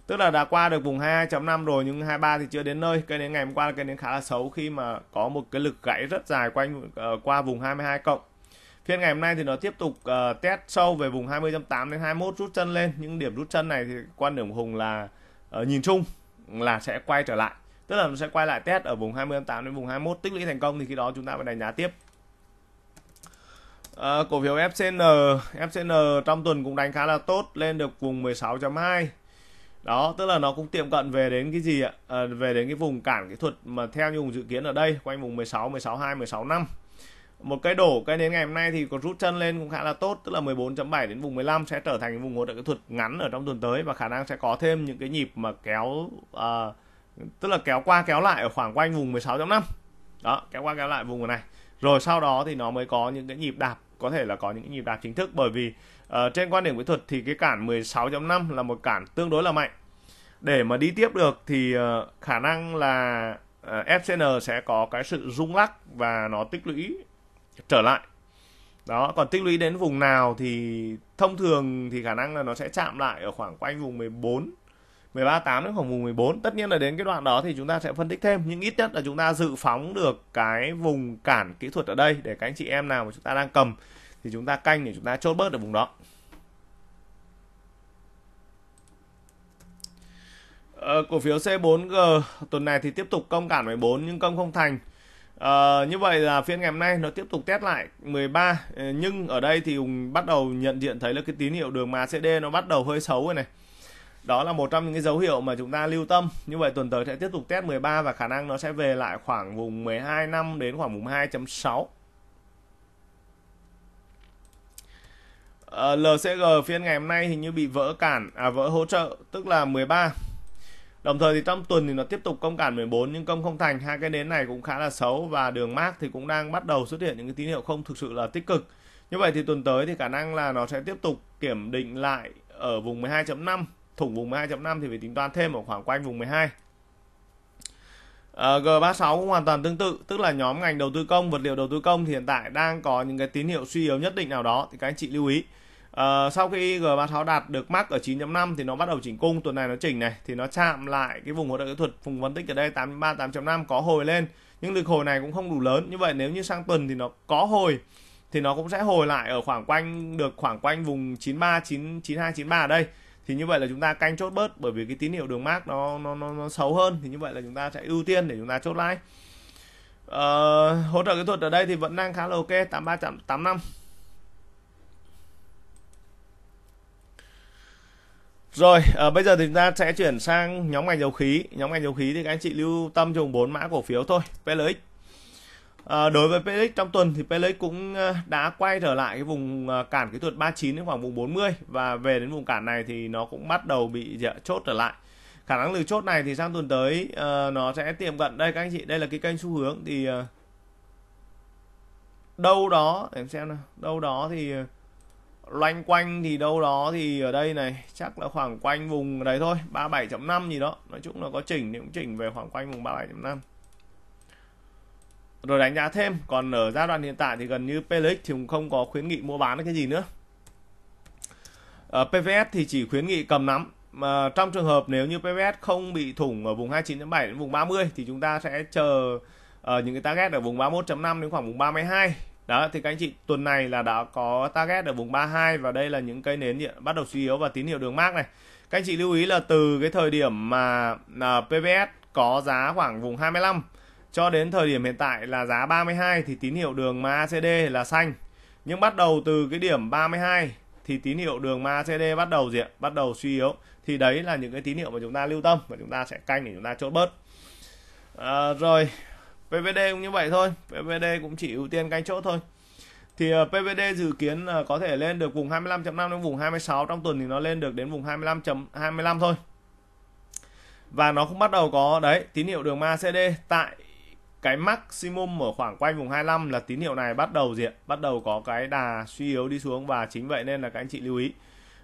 A: tức là đã qua được vùng 2.5 rồi nhưng 23 thì chưa đến nơi cây nến ngày hôm qua là cây nến khá là xấu khi mà có một cái lực gãy rất dài quanh uh, qua vùng 22 cộng phiên ngày hôm nay thì nó tiếp tục uh, test sâu về vùng 20.8 đến 21 rút chân lên những điểm rút chân này thì quan điểm của Hùng là uh, nhìn chung là sẽ quay trở lại tức là nó sẽ quay lại test ở vùng 28 đến vùng 21 tích lũy thành công thì khi đó chúng ta mới đánh giá tiếp à, cổ phiếu FCN FCN trong tuần cũng đánh khá là tốt lên được vùng 16.2 đó tức là nó cũng tiệm cận về đến cái gì ạ à, về đến cái vùng cản kỹ thuật mà theo như vùng dự kiến ở đây quanh vùng 16 16 2 16 5 một cây đổ cây đến ngày hôm nay thì có rút chân lên cũng khá là tốt tức là 14.7 đến vùng 15 sẽ trở thành vùng hỗ trợ kỹ thuật ngắn ở trong tuần tới và khả năng sẽ có thêm những cái nhịp mà kéo à, tức là kéo qua kéo lại ở khoảng quanh vùng 16.5 đó kéo qua kéo lại vùng này rồi sau đó thì nó mới có những cái nhịp đạp có thể là có những cái nhịp đạp chính thức bởi vì Ờ, trên quan điểm kỹ thuật thì cái cản 16.5 là một cản tương đối là mạnh. Để mà đi tiếp được thì uh, khả năng là uh, ờ, FCN sẽ có cái sự rung lắc và nó tích lũy trở lại. Đó, còn tích lũy đến vùng nào thì thông thường thì khả năng là nó sẽ chạm lại ở khoảng quanh vùng 14 138 đến khoảng vùng 14. Tất nhiên là đến cái đoạn đó thì chúng ta sẽ phân tích thêm nhưng ít nhất là chúng ta dự phóng được cái vùng cản kỹ thuật ở đây để các anh chị em nào mà chúng ta đang cầm thì chúng ta canh để chúng ta chốt bớt ở vùng đó Ờ, cổ phiếu C4G tuần này thì tiếp tục công cản 14 nhưng công không thành. Ờ, như vậy là phiên ngày hôm nay nó tiếp tục test lại 13 ờ, nhưng ở đây thì Hùng bắt đầu nhận diện thấy là cái tín hiệu đường mà CD nó bắt đầu hơi xấu rồi này. Đó là một trong những cái dấu hiệu mà chúng ta lưu tâm. Như vậy tuần tới sẽ tiếp tục test 13 và khả năng nó sẽ về lại khoảng vùng 12 năm đến khoảng vùng 2.6. Ờ, LCG phiên ngày hôm nay hình như bị vỡ cản à vỡ hỗ trợ tức là 13 đồng thời thì trong tuần thì nó tiếp tục công cản 14 nhưng công không thành hai cái nến này cũng khá là xấu và đường mát thì cũng đang bắt đầu xuất hiện những cái tín hiệu không thực sự là tích cực như vậy thì tuần tới thì khả năng là nó sẽ tiếp tục kiểm định lại ở vùng 12.5 thủng vùng 12.5 thì phải tính toán thêm ở khoảng quanh vùng 12 ờ, G36 cũng hoàn toàn tương tự, tức là nhóm ngành đầu tư công, vật liệu đầu tư công thì hiện tại đang có những cái tín hiệu suy yếu nhất định nào đó thì các anh chị lưu ý. Ờ, sau khi G36 đạt được mắc ở 9.5 thì nó bắt đầu chỉnh cung tuần này nó chỉnh này thì nó chạm lại cái vùng hỗ trợ kỹ thuật vùng phân tích ở đây 8.3 8.5 có hồi lên nhưng lực hồi này cũng không đủ lớn như vậy nếu như sang tuần thì nó có hồi thì nó cũng sẽ hồi lại ở khoảng quanh được khoảng quanh vùng 93 9 92 93 ở đây thì như vậy là chúng ta canh chốt bớt bởi vì cái tín hiệu đường mát nó nó nó, nó xấu hơn thì như vậy là chúng ta sẽ ưu tiên để chúng ta chốt lại uh, ờ, hỗ trợ kỹ thuật ở đây thì vẫn đang khá là ok 83 85 Rồi, à, bây giờ thì chúng ta sẽ chuyển sang nhóm ngành dầu khí. Nhóm ngành dầu khí thì các anh chị lưu tâm dùng 4 mã cổ phiếu thôi, PLX. À, ờ, đối với PLX trong tuần thì PLX cũng ờ, đã quay trở lại cái vùng cản kỹ thuật 39 đến khoảng vùng 40 và về đến vùng cản này thì nó cũng bắt đầu bị chốt trở lại. Khả năng từ chốt này thì sang tuần tới uh, nó sẽ tiệm cận đây các anh chị, đây là cái kênh xu hướng thì uh, đâu đó em xem nào, đâu đó thì uh, loanh quanh thì đâu đó thì ở đây này chắc là khoảng quanh vùng đấy thôi 37.5 gì đó nói chung là có chỉnh thì cũng chỉnh về khoảng quanh vùng 37.5 rồi đánh giá thêm còn ở giai đoạn hiện tại thì gần như PLX thì cũng không có khuyến nghị mua bán cái gì nữa ở ờ, PVS thì chỉ khuyến nghị cầm nắm mà trong trường hợp nếu như PVS không bị thủng ở vùng 29.7 đến vùng 30 thì chúng ta sẽ chờ uh, những cái target ở vùng 31.5 đến khoảng vùng 32 đó thì các anh chị tuần này là đã có target ở vùng 32 và đây là những cây nến hiện bắt đầu suy yếu và tín hiệu đường mát này các anh chị lưu ý là từ cái thời điểm mà à, pbs có giá khoảng vùng 25 cho đến thời điểm hiện tại là giá 32 thì tín hiệu đường macd là xanh nhưng bắt đầu từ cái điểm 32 thì tín hiệu đường macd bắt đầu gì ạ? Bắt đầu suy yếu. Thì đấy là những cái tín hiệu mà chúng ta lưu tâm và chúng ta sẽ canh để chúng ta chốt bớt. À, rồi PVD cũng như vậy thôi PVD cũng chỉ ưu tiên canh chỗ thôi thì ờ, PVD dự kiến là ờ, có thể lên được vùng 25.5 đến vùng 26 trong tuần thì nó lên được đến vùng 25.25 thôi và nó cũng bắt đầu có đấy tín hiệu đường ma CD tại cái maximum ở khoảng quanh vùng 25 là tín hiệu này bắt đầu diện bắt đầu có cái đà suy yếu đi xuống và chính vậy nên là các anh chị lưu ý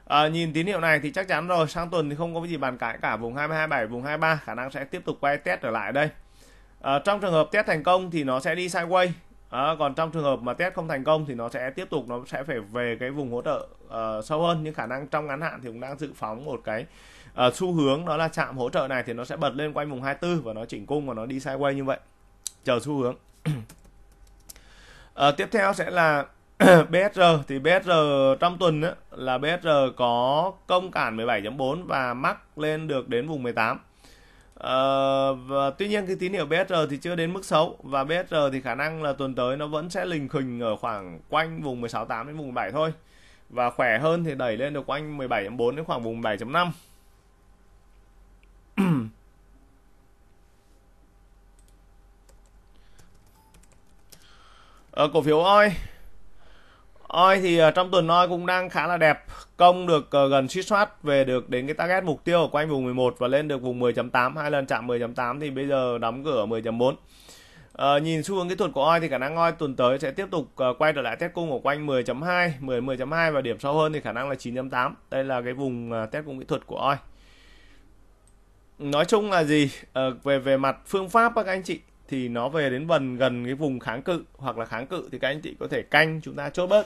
A: à, nhìn tín hiệu này thì chắc chắn rồi sang tuần thì không có gì bàn cãi cả vùng 22 27 vùng 23 khả năng sẽ tiếp tục quay test trở lại đây à, trong trường hợp test thành công thì nó sẽ đi sideways à, còn trong trường hợp mà test không thành công thì nó sẽ tiếp tục nó sẽ phải về cái vùng hỗ trợ uh, sâu hơn nhưng khả năng trong ngắn hạn thì cũng đang dự phóng một cái uh, xu hướng đó là chạm hỗ trợ này thì nó sẽ bật lên quanh vùng 24 và nó chỉnh cung và nó đi sideways như vậy chờ xu hướng uh, tiếp theo sẽ là BSR thì BSR trong tuần á, là BSR có công cản 17.4 và mắc lên được đến vùng 18 Ờ, và tuy nhiên cái tín hiệu BSR thì chưa đến mức xấu và BSR thì khả năng là tuần tới nó vẫn sẽ lình khình ở khoảng quanh vùng 168 đến vùng 7 thôi. Và khỏe hơn thì đẩy lên được quanh 17.4 đến khoảng vùng 7.5. ở ờ, cổ phiếu oi Oi thì ờ, trong tuần Oi cũng đang khá là đẹp công được ờ, gần suýt soát về được đến cái target mục tiêu ở quanh vùng 11 và lên được vùng 10.8 hai lần chạm 10.8 thì bây giờ đóng cửa 10.4 À, ờ, nhìn xu hướng kỹ thuật của OI thì khả năng OI tuần tới sẽ tiếp tục quay trở lại test cung ở quanh 10.2, 10 10.2 và điểm sâu hơn thì khả năng là 9.8. Đây là cái vùng test cung kỹ thuật của OI. Nói chung là gì? Uh, về về mặt phương pháp các anh chị thì nó về đến gần gần cái vùng kháng cự hoặc là kháng cự thì các anh chị có thể canh chúng ta chốt bớt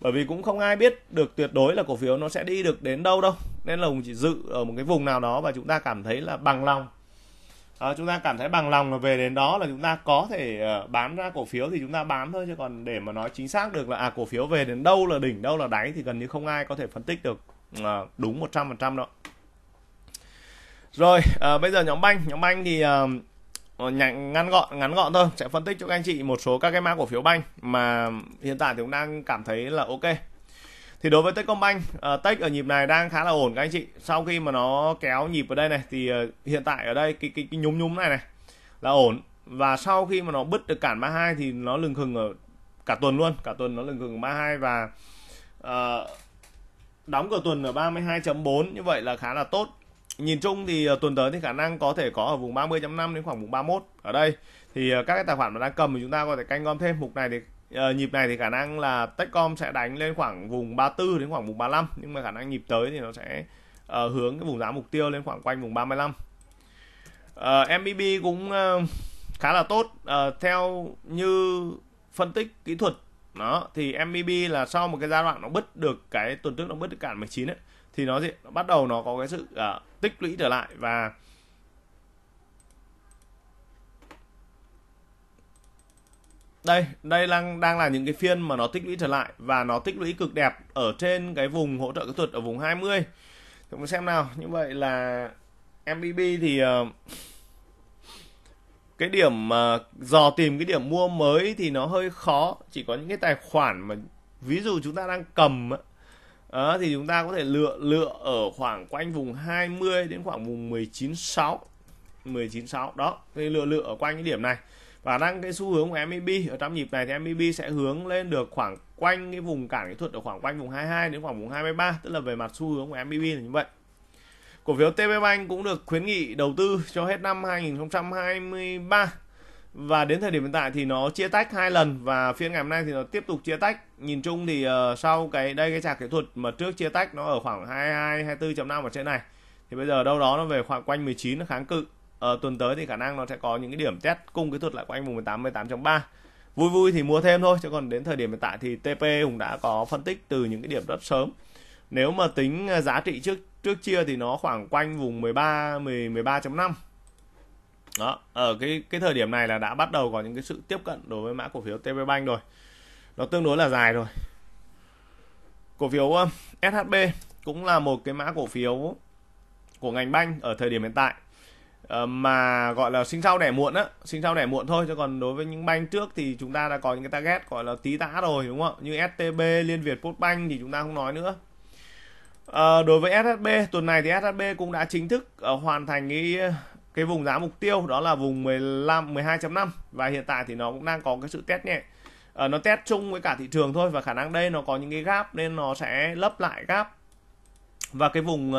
A: bởi vì cũng không ai biết được tuyệt đối là cổ phiếu nó sẽ đi được đến đâu đâu nên là hùng chỉ dự ở một cái vùng nào đó và chúng ta cảm thấy là bằng lòng à, chúng ta cảm thấy bằng lòng là về đến đó là chúng ta có thể ờ, bán ra cổ phiếu thì chúng ta bán thôi chứ còn để mà nói chính xác được là à cổ phiếu về đến đâu là đỉnh đâu là đáy thì gần như không ai có thể phân tích được uh, đúng 100% đâu rồi à, bây giờ nhóm banh nhóm banh thì uh, Ờ, nhanh ngắn gọn ngắn gọn thôi sẽ phân tích cho các anh chị một số các cái mã cổ phiếu banh mà hiện tại thì cũng đang cảm thấy là ok thì đối với Techcombank, uh, Tech ở nhịp này đang khá là ổn các anh chị. Sau khi mà nó kéo nhịp ở đây này thì uh, hiện tại ở đây cái cái, cái nhúm nhúm này này là ổn và sau khi mà nó bứt được cản 32 thì nó lừng khừng ở cả tuần luôn, cả tuần nó lừng khừng 32 và uh, đóng cửa tuần ở 32.4 như vậy là khá là tốt nhìn chung thì ờ, tuần tới thì khả năng có thể có ở vùng 30.5 đến khoảng vùng 31 ở đây thì ờ, các cái tài khoản mà đang cầm thì chúng ta có thể canh gom thêm mục này thì uh, nhịp này thì khả năng là Techcom sẽ đánh lên khoảng vùng 34 đến khoảng vùng 35 nhưng mà khả năng nhịp tới thì nó sẽ uh, hướng cái vùng giá mục tiêu lên khoảng quanh vùng 35 uh, MBB cũng uh, khá là tốt uh, theo như phân tích kỹ thuật đó thì MBB là sau một cái giai đoạn nó bứt được cái tuần trước nó bứt được cản 19 ấy thì nó, gì? nó bắt đầu nó có cái sự uh, tích lũy trở lại và đây đây đang đang là những cái phiên mà nó tích lũy trở lại và nó tích lũy cực đẹp ở trên cái vùng hỗ trợ kỹ thuật ở vùng 20 chúng ta xem nào như vậy là MBB thì uh, cái điểm mà ờ, uh, dò tìm cái điểm mua mới thì nó hơi khó chỉ có những cái tài khoản mà ví dụ chúng ta đang cầm à, thì chúng ta có thể lựa lựa ở khoảng quanh vùng 20 đến khoảng vùng 196 196 đó thì lựa lựa ở quanh cái điểm này và đang cái xu hướng của MAB ở trong nhịp này thì MAB sẽ hướng lên được khoảng quanh cái vùng cản kỹ thuật ở khoảng quanh vùng 22 đến khoảng vùng 23 tức là về mặt xu hướng của MAB là như vậy cổ phiếu TP cũng được khuyến nghị đầu tư cho hết năm 2023 và đến thời điểm hiện tại thì nó chia tách hai lần và phiên ngày hôm nay thì nó tiếp tục chia tách nhìn chung thì uh, sau cái đây cái chạc kỹ thuật mà trước chia tách nó ở khoảng 22 24.5 ở trên này thì bây giờ đâu đó nó về khoảng quanh 19 nó kháng cự ở ờ, uh, tuần tới thì khả năng nó sẽ có những cái điểm test cung kỹ thuật lại quanh vùng 18 18.3 vui vui thì mua thêm thôi chứ còn đến thời điểm hiện tại thì TP cũng đã có phân tích từ những cái điểm rất sớm nếu mà tính ờ, giá trị trước trước chia thì nó khoảng quanh vùng 13 13.5 đó ở ờ, cái cái thời điểm này là đã bắt đầu có những cái sự tiếp cận đối với mã cổ phiếu TP Bank rồi nó tương đối là dài rồi cổ phiếu ờ, SHB cũng là một cái mã cổ phiếu của ngành banh ở thời điểm hiện tại ờ, mà gọi là sinh sau đẻ muộn á sinh sau đẻ muộn thôi chứ còn đối với những banh trước thì chúng ta đã có những cái target gọi là tí tã rồi đúng không như STB Liên Việt Postbank thì chúng ta không nói nữa à, đối với SHB tuần này thì SHB cũng đã chính thức uh, hoàn thành cái cái vùng giá mục tiêu đó là vùng 15 12.5 và hiện tại thì nó cũng đang có cái sự test nhẹ à, nó test chung với cả thị trường thôi và khả năng đây nó có những cái gap nên nó sẽ lấp lại gap và cái vùng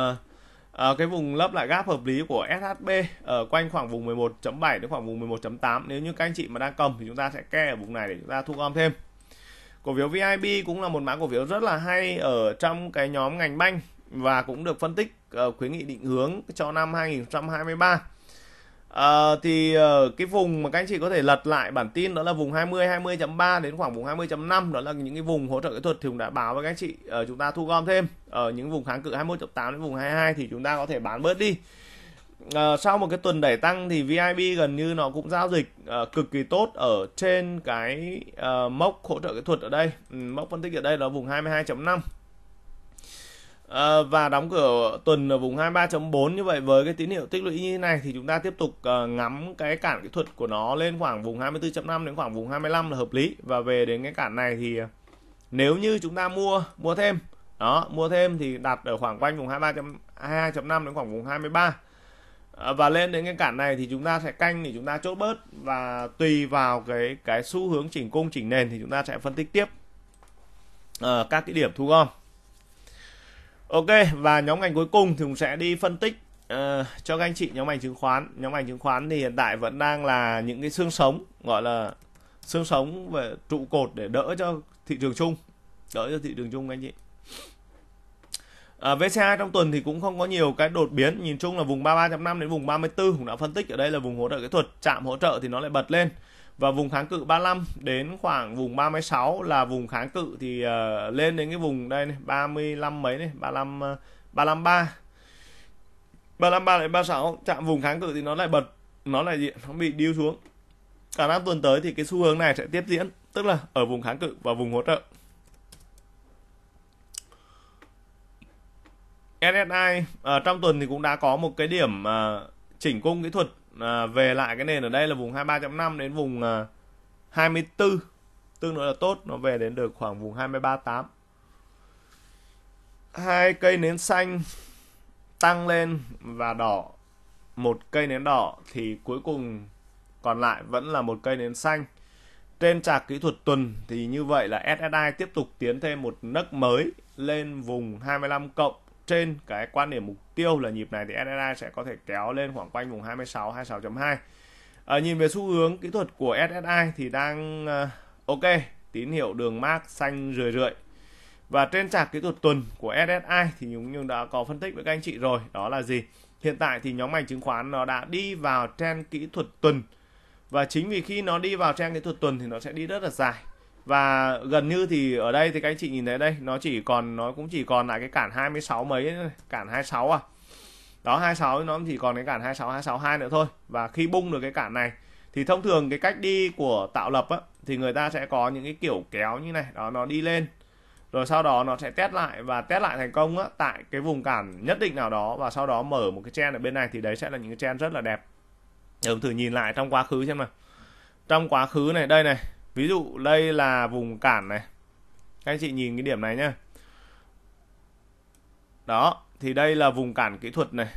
A: à, cái vùng lấp lại gap hợp lý của SHB ở quanh khoảng vùng 11.7 đến khoảng vùng 11.8 nếu như các anh chị mà đang cầm thì chúng ta sẽ ke ở vùng này để chúng ta thu gom thêm cổ phiếu VIB cũng là một mã cổ phiếu rất là hay ở trong cái nhóm ngành banh và cũng được phân tích uh, khuyến nghị định hướng cho năm 2023 À, thì uh, cái vùng mà các anh chị có thể lật lại bản tin đó là vùng 20 20.3 đến khoảng vùng 20.5 đó là những cái vùng hỗ trợ kỹ thuật thì cũng đã báo với các anh chị uh, chúng ta thu gom thêm ở những vùng kháng cự 21.8 đến vùng 22 thì chúng ta có thể bán bớt đi à, sau một cái tuần đẩy tăng thì VIP gần như nó cũng giao dịch à, cực kỳ tốt ở trên cái à, mốc hỗ trợ kỹ thuật ở đây ừ, mốc phân tích ở đây là vùng 22.5 Ờ, và đóng cửa tuần ở vùng 23.4 như vậy với cái tín hiệu tích lũy như thế này thì chúng ta tiếp tục ờ, ngắm cái cản kỹ thuật của nó lên khoảng vùng 24.5 đến khoảng vùng 25 là hợp lý và về đến cái cản này thì ờ, nếu như chúng ta mua mua thêm đó mua thêm thì đặt ở khoảng quanh vùng 23.2.5 đến khoảng vùng 23 à, và lên đến cái cản này thì chúng ta sẽ canh thì chúng ta chốt bớt và tùy vào cái cái xu hướng chỉnh cung chỉnh nền thì chúng ta sẽ phân tích tiếp uh, các cái điểm thu gom Ok và nhóm ngành cuối cùng thì cũng sẽ đi phân tích uh, cho các anh chị nhóm ngành chứng khoán. Nhóm ngành chứng khoán thì hiện tại vẫn đang là những cái xương sống gọi là xương sống về trụ cột để đỡ cho thị trường chung, đỡ cho thị trường chung anh chị. À, uh, trong tuần thì cũng không có nhiều cái đột biến Nhìn chung là vùng 33.5 đến vùng 34 Cũng đã phân tích ở đây là vùng hỗ trợ kỹ thuật Chạm hỗ trợ thì nó lại bật lên và vùng kháng cự 35 đến khoảng vùng 36 là vùng kháng cự thì uh, lên đến cái vùng đây này 35 mấy này 35 uh, 353 353 đến 36 chạm vùng kháng cự thì nó lại bật nó lại gì nó bị điêu xuống khả năng tuần tới thì cái xu hướng này sẽ tiếp diễn tức là ở vùng kháng cự và vùng hỗ trợ SSI uh, ờ, trong tuần thì cũng đã có một cái điểm uh, chỉnh cung kỹ thuật à, về lại cái nền ở đây là vùng 23.5 đến vùng à, 24 tương đối là tốt nó về đến được khoảng vùng 23.8 hai cây nến xanh tăng lên và đỏ một cây nến đỏ thì cuối cùng còn lại vẫn là một cây nến xanh trên trạc kỹ thuật tuần thì như vậy là SSI tiếp tục tiến thêm một nấc mới lên vùng 25 cộng trên cái quan điểm mục tiêu là nhịp này thì SSI sẽ có thể kéo lên khoảng quanh vùng 26 26.2 à, nhìn về xu hướng kỹ thuật của SSI thì đang uh, ok tín hiệu đường mát xanh rười rượi và trên chart kỹ thuật tuần của SSI thì chúng nhưng đã có phân tích với các anh chị rồi đó là gì hiện tại thì nhóm ngành chứng khoán nó đã đi vào trend kỹ thuật tuần và chính vì khi nó đi vào trang kỹ thuật tuần thì nó sẽ đi rất là dài và gần như thì ở đây thì các anh chị nhìn thấy đây nó chỉ còn nó cũng chỉ còn lại cái cản 26 mấy cản 26 à đó 26 nó chỉ còn cái cản 26 262 nữa thôi và khi bung được cái cản này thì thông thường cái cách đi của tạo lập á, thì người ta sẽ có những cái kiểu kéo như này đó nó đi lên rồi sau đó nó sẽ test lại và test lại thành công á, tại cái vùng cản nhất định nào đó và sau đó mở một cái chen ở bên này thì đấy sẽ là những cái chen rất là đẹp Đồng thử nhìn lại trong quá khứ xem nào trong quá khứ này đây này ví dụ đây là vùng cản này các anh chị nhìn cái điểm này nhé đó thì đây là vùng cản kỹ thuật này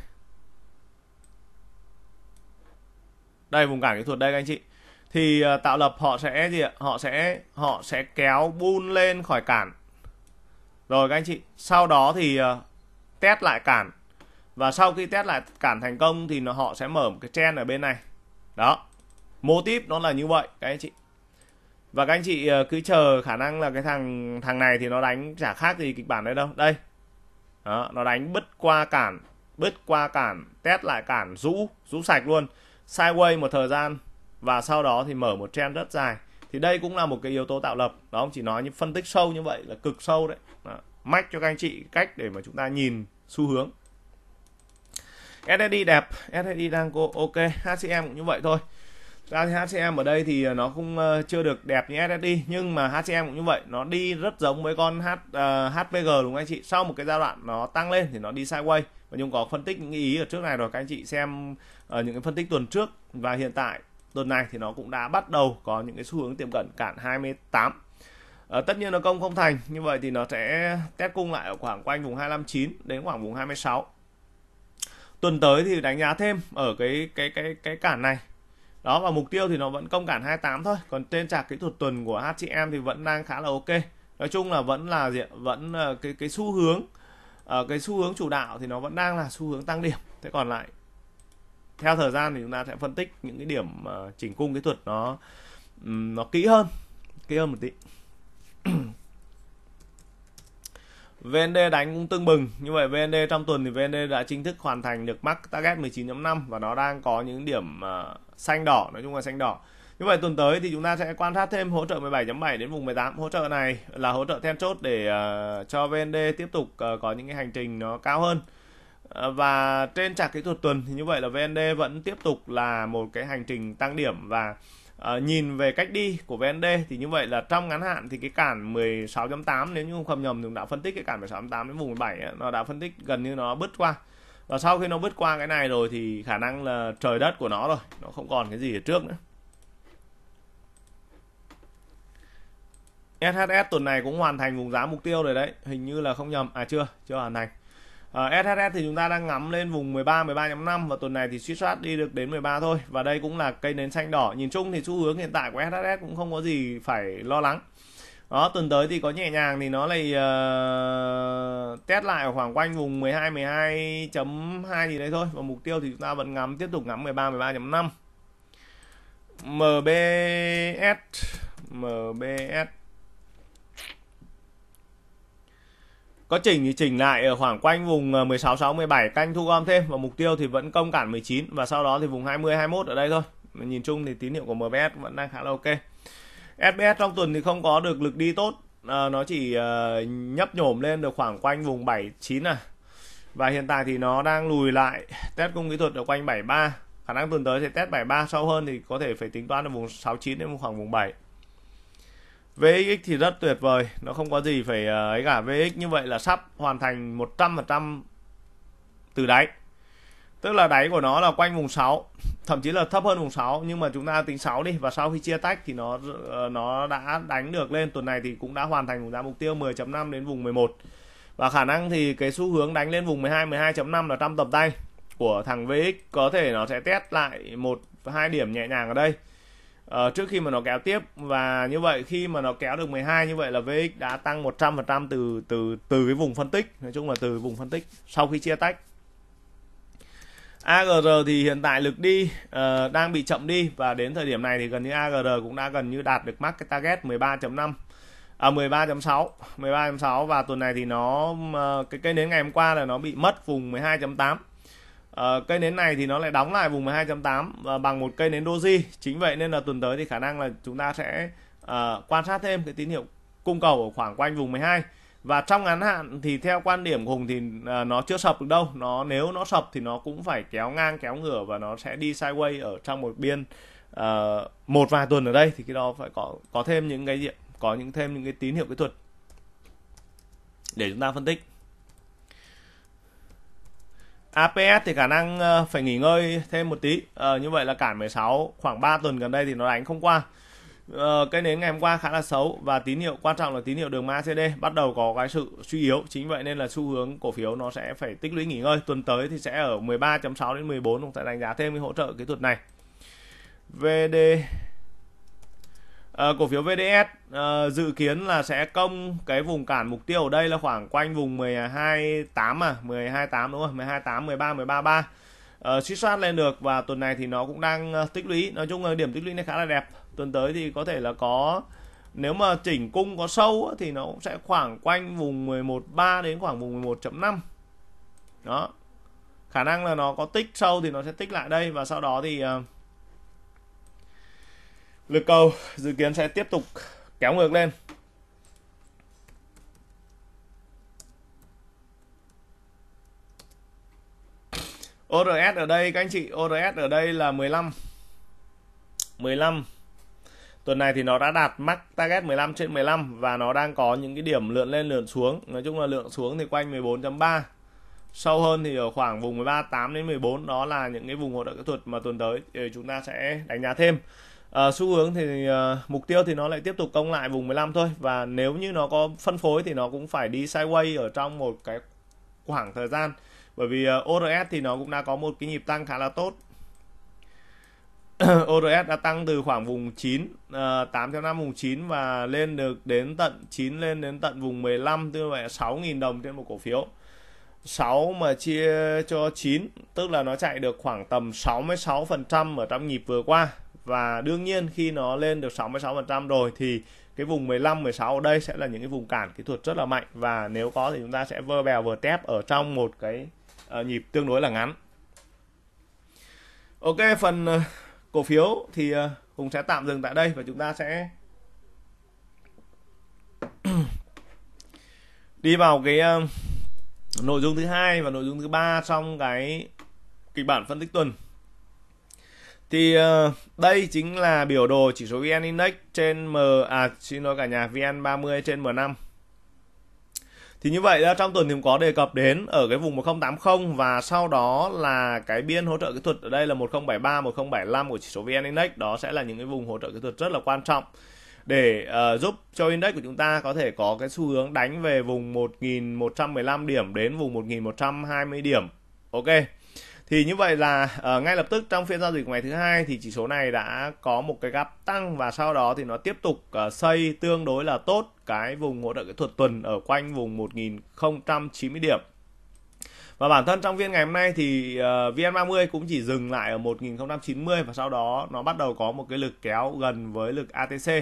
A: đây vùng cản kỹ thuật đây các anh chị thì à, tạo lập họ sẽ gì ạ họ sẽ họ sẽ kéo bun lên khỏi cản rồi các anh chị sau đó thì à, test lại cản và sau khi test lại cản thành công thì nó họ sẽ mở một cái chen ở bên này đó mô típ nó là như vậy các anh chị và các anh chị ờ, cứ chờ khả năng là cái thằng thằng này thì nó đánh chả khác gì kịch bản đấy đâu đây đó, nó đánh bứt qua cản bứt qua cản test lại cản rũ rũ sạch luôn sideways một thời gian và sau đó thì mở một trend rất dài thì đây cũng là một cái yếu tố tạo lập đó ông chỉ nói như phân tích sâu như vậy là cực sâu đấy đó. mách cho các anh chị cách để mà chúng ta nhìn xu hướng SSD đẹp SSD đang ok HCM cũng như vậy thôi ra thì HCM ở đây thì nó cũng ờ, chưa được đẹp như SSD nhưng mà HCM cũng như vậy nó đi rất giống với con H, uh, ờ, HPG đúng không anh chị sau một cái giai đoạn nó tăng lên thì nó đi sideways và Nhung có phân tích những ý ở trước này rồi các anh chị xem ở ờ, những cái phân tích tuần trước và hiện tại tuần này thì nó cũng đã bắt đầu có những cái xu hướng tiệm cận cản 28 à, tất nhiên nó công không thành như vậy thì nó sẽ test cung lại ở khoảng quanh vùng 259 đến khoảng vùng 26 tuần tới thì đánh giá thêm ở cái cái cái cái cản này đó và mục tiêu thì nó vẫn công cản 28 thôi còn trên chạc kỹ thuật tuần của HCM thì vẫn đang khá là ok nói chung là vẫn là diện vẫn ờ, cái cái xu hướng ờ, cái xu hướng chủ đạo thì nó vẫn đang là xu hướng tăng điểm thế còn lại theo thời gian thì chúng ta sẽ phân tích những cái điểm ờ, chỉnh cung kỹ thuật nó nó kỹ hơn kỹ hơn một tí VND đánh cũng tương bừng như vậy VND trong tuần thì VND đã chính thức hoàn thành được mắc target 19.5 và nó đang có những điểm uh, xanh đỏ nói chung là xanh đỏ như vậy tuần tới thì chúng ta sẽ quan sát thêm hỗ trợ 17.7 đến vùng 18 hỗ trợ này là hỗ trợ then chốt để uh, cho VND tiếp tục uh, có những cái hành trình nó cao hơn và trên chart kỹ thuật tuần thì như vậy là VND vẫn tiếp tục là một cái hành trình tăng điểm và à, nhìn về cách đi của VND thì như vậy là trong ngắn hạn thì cái cản 16.8 nếu như không nhầm thì đã phân tích cái cản 16.8 đến vùng 17 ấy, nó đã phân tích gần như nó bứt qua và sau khi nó bứt qua cái này rồi thì khả năng là trời đất của nó rồi nó không còn cái gì ở trước nữa SHS tuần này cũng hoàn thành vùng giá mục tiêu rồi đấy hình như là không nhầm à chưa chưa hoàn thành À, ờ, SHS thì chúng ta đang ngắm lên vùng 13 13.5 và tuần này thì suy soát đi được đến 13 thôi và đây cũng là cây nến xanh đỏ nhìn chung thì xu hướng hiện tại của SHS cũng không có gì phải lo lắng đó tuần tới thì có nhẹ nhàng thì nó lại uh, test lại ở khoảng quanh vùng 12 12.2 gì đấy thôi và mục tiêu thì chúng ta vẫn ngắm tiếp tục ngắm 13 13.5 MBS MBS có chỉnh thì chỉnh lại ở khoảng quanh vùng 16 6 17 canh thu gom thêm và mục tiêu thì vẫn công cản 19 và sau đó thì vùng 20 21 ở đây thôi nhìn chung thì tín hiệu của MBS vẫn đang khá là ok SBS trong tuần thì không có được lực đi tốt à, nó chỉ à, nhấp nhổm lên được khoảng quanh vùng 79 à và hiện tại thì nó đang lùi lại test cung kỹ thuật ở quanh 73 khả năng tuần tới sẽ test 73 sâu hơn thì có thể phải tính toán ở vùng 69 đến khoảng vùng 7 VX thì rất tuyệt vời nó không có gì phải ờ, ấy cả VX như vậy là sắp hoàn thành 100% từ đáy tức là đáy của nó là quanh vùng 6 thậm chí là thấp hơn vùng 6 nhưng mà chúng ta tính 6 đi và sau khi chia tách thì nó ờ, nó đã đánh được lên tuần này thì cũng đã hoàn thành vùng giá mục tiêu 10.5 đến vùng 11 và khả năng thì cái xu hướng đánh lên vùng 12 12.5 là trong tầm tay của thằng VX có thể nó sẽ test lại một hai điểm nhẹ nhàng ở đây uh, trước khi mà nó kéo tiếp và như vậy khi mà nó kéo được 12 như vậy là VX đã tăng 100% từ từ từ cái vùng phân tích nói chung là từ vùng phân tích sau khi chia tách AGR thì hiện tại lực đi uh, đang bị chậm đi và đến thời điểm này thì gần như AGR cũng đã gần như đạt được mắc cái target 13.5 à 13.6 13.6 và tuần này thì nó uh, cái cái đến ngày hôm qua là nó bị mất vùng 12.8 Ờ, cây nến này thì nó lại đóng lại vùng 12.8 và bằng một cây nến doji chính vậy nên là tuần tới thì khả năng là chúng ta sẽ à, quan sát thêm cái tín hiệu cung cầu ở khoảng quanh vùng 12 và trong ngắn hạn thì theo quan điểm của hùng thì à, nó chưa sập được đâu nó nếu nó sập thì nó cũng phải kéo ngang kéo ngửa và nó sẽ đi sideways ở trong một biên à, một vài tuần ở đây thì cái đó phải có có thêm những cái gì có những thêm những cái tín hiệu kỹ thuật để chúng ta phân tích APS thì khả năng ờ, phải nghỉ ngơi thêm một tí à, như vậy là cản 16 khoảng 3 tuần gần đây thì nó đánh không qua à, cái nến ngày hôm qua khá là xấu và tín hiệu quan trọng là tín hiệu đường MACD bắt đầu có cái sự suy yếu chính vậy nên là xu hướng cổ phiếu nó sẽ phải tích lũy nghỉ ngơi tuần tới thì sẽ ở 13.6 đến 14 chúng ta đánh giá thêm cái hỗ trợ kỹ thuật này VD Ờ, cổ phiếu VDS à, ờ, dự kiến là sẽ công cái vùng cản mục tiêu ở đây là khoảng quanh vùng 128 à, 128 đúng không? 128 13 133. À, suy soát lên được và tuần này thì nó cũng đang ờ, tích lũy, nói chung là điểm tích lũy này khá là đẹp. Tuần tới thì có thể là có nếu mà chỉnh cung có sâu thì nó cũng sẽ khoảng quanh vùng 113 đến khoảng vùng 11.5. Đó. Khả năng là nó có tích sâu thì nó sẽ tích lại đây và sau đó thì uh, lực cầu dự kiến sẽ tiếp tục kéo ngược lên ODS ở đây các anh chị ODS ở đây là 15 15 tuần này thì nó đã đạt mắc target 15 trên 15 và nó đang có những cái điểm lượn lên lượn xuống nói chung là lượng xuống thì quanh 14.3 sâu hơn thì ở khoảng vùng 13 8 đến 14 đó là những cái vùng hỗ trợ kỹ thuật mà tuần tới ờ, chúng ta sẽ đánh giá thêm À, xu hướng thì à, mục tiêu thì nó lại tiếp tục công lại vùng 15 thôi và nếu như nó có phân phối thì nó cũng phải đi sideways ở trong một cái khoảng thời gian bởi vì à, ờ, ORS thì nó cũng đã có một cái nhịp tăng khá là tốt ORS đã tăng từ khoảng vùng 9 à, 8 theo 5 vùng 9 và lên được đến tận 9 lên đến tận vùng 15 tức là 6.000 đồng trên một cổ phiếu 6 mà chia cho 9 tức là nó chạy được khoảng tầm 66% ở trong nhịp vừa qua và đương nhiên khi nó lên được 66% rồi thì cái vùng 15 16 ở đây sẽ là những cái vùng cản kỹ thuật rất là mạnh và nếu có thì chúng ta sẽ vơ bèo vừa tép ở trong một cái uh, nhịp tương đối là ngắn. Ok phần uh, cổ phiếu thì uh, Hùng sẽ tạm dừng tại đây và chúng ta sẽ đi vào cái uh, nội dung thứ hai và nội dung thứ ba trong cái kịch bản phân tích tuần thì uh, đây chính là biểu đồ chỉ số VN Index trên M à xin lỗi cả nhà VN30 trên M5 thì như vậy trong tuần thì có đề cập đến ở cái vùng 1080 và sau đó là cái biên hỗ trợ kỹ thuật ở đây là 1073, 1075 của chỉ số VN Index. Đó sẽ là những cái vùng hỗ trợ kỹ thuật rất là quan trọng để uh, giúp cho index của chúng ta có thể có cái xu hướng đánh về vùng 1115 điểm đến vùng 1120 điểm. Ok thì như vậy là uh, ngay lập tức trong phiên giao dịch ngày thứ hai thì chỉ số này đã có một cái gap tăng và sau đó thì nó tiếp tục uh, xây tương đối là tốt cái vùng hỗ trợ kỹ thuật tuần ở quanh vùng 1090 điểm và bản thân trong phiên ngày hôm nay thì uh, ờ, VN30 cũng chỉ dừng lại ở 1090 và sau đó nó bắt đầu có một cái lực kéo gần với lực ATC uh,